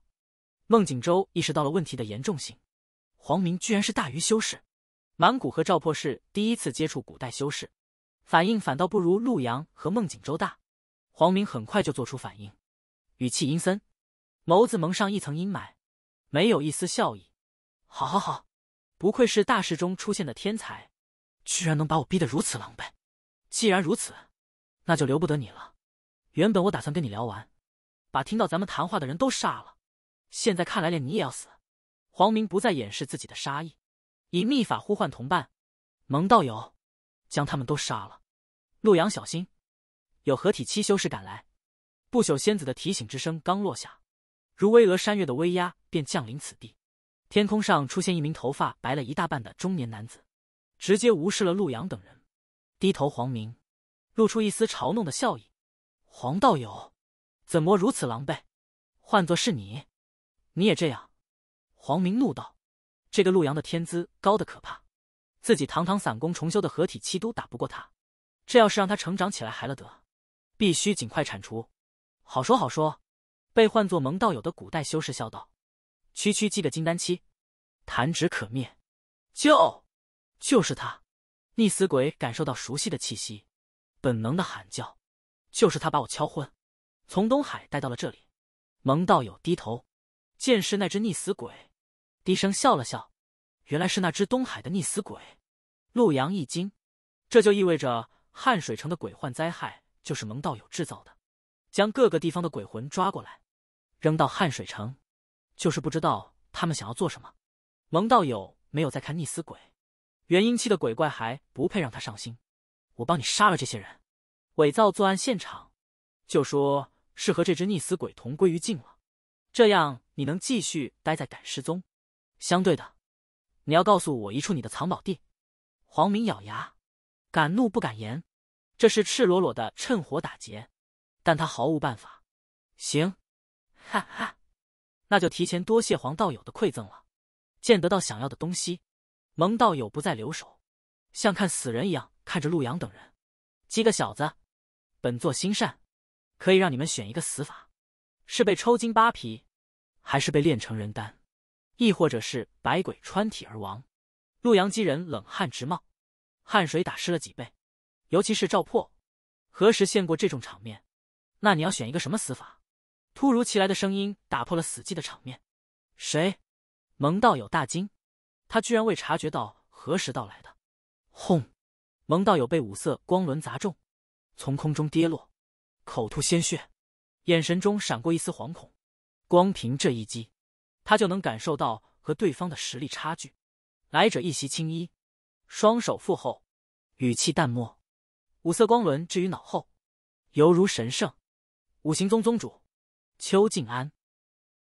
孟景舟意识到了问题的严重性。黄明居然是大鱼修士，满谷和赵破是第一次接触古代修士，反应反倒不如陆阳和孟景舟大。黄明很快就做出反应，语气阴森，眸子蒙上一层阴霾，没有一丝笑意。好，好，好，不愧是大事中出现的天才，居然能把我逼得如此狼狈。既然如此，那就留不得你了。原本我打算跟你聊完。把听到咱们谈话的人都杀了，现在看来，连你也要死。黄明不再掩饰自己的杀意，以秘法呼唤同伴，蒙道友，将他们都杀了。陆阳，小心，有合体七修士赶来。不朽仙子的提醒之声刚落下，如巍峨山岳的威压便降临此地。天空上出现一名头发白了一大半的中年男子，直接无视了陆阳等人，低头。黄明露出一丝嘲弄的笑意，黄道友。怎么如此狼狈？换作是你，你也这样？黄明怒道：“这个陆阳的天资高的可怕，自己堂堂散宫重修的合体期都打不过他，这要是让他成长起来，还了得？必须尽快铲除。”好说好说，被唤作蒙道友的古代修士笑道：“区区几个金丹期，弹指可灭。”就就是他，逆死鬼感受到熟悉的气息，本能的喊叫：“就是他把我敲昏。”从东海带到了这里，蒙道友低头，见是那只溺死鬼，低声笑了笑，原来是那只东海的溺死鬼。陆阳一惊，这就意味着汉水城的鬼患灾害就是蒙道友制造的，将各个地方的鬼魂抓过来，扔到汉水城，就是不知道他们想要做什么。蒙道友没有再看溺死鬼，元婴期的鬼怪还不配让他上心。我帮你杀了这些人，伪造作案现场，就说。是和这只溺死鬼同归于尽了，这样你能继续待在赶尸宗。相对的，你要告诉我一处你的藏宝地。黄明咬牙，敢怒不敢言，这是赤裸裸的趁火打劫，但他毫无办法。行，哈哈，那就提前多谢黄道友的馈赠了。见得到想要的东西，蒙道友不再留守，像看死人一样看着陆阳等人。几个小子，本座心善。可以让你们选一个死法，是被抽筋扒皮，还是被炼成人丹，亦或者是百鬼穿体而亡。陆阳机人冷汗直冒，汗水打湿了几背，尤其是赵破，何时见过这种场面？那你要选一个什么死法？突如其来的声音打破了死寂的场面。谁？蒙道友大惊，他居然未察觉到何时到来的。轰！蒙道友被五色光轮砸中，从空中跌落。口吐鲜血，眼神中闪过一丝惶恐。光凭这一击，他就能感受到和对方的实力差距。来者一袭青衣，双手负后，语气淡漠。五色光轮置于脑后，犹如神圣。五行宗宗主邱静安。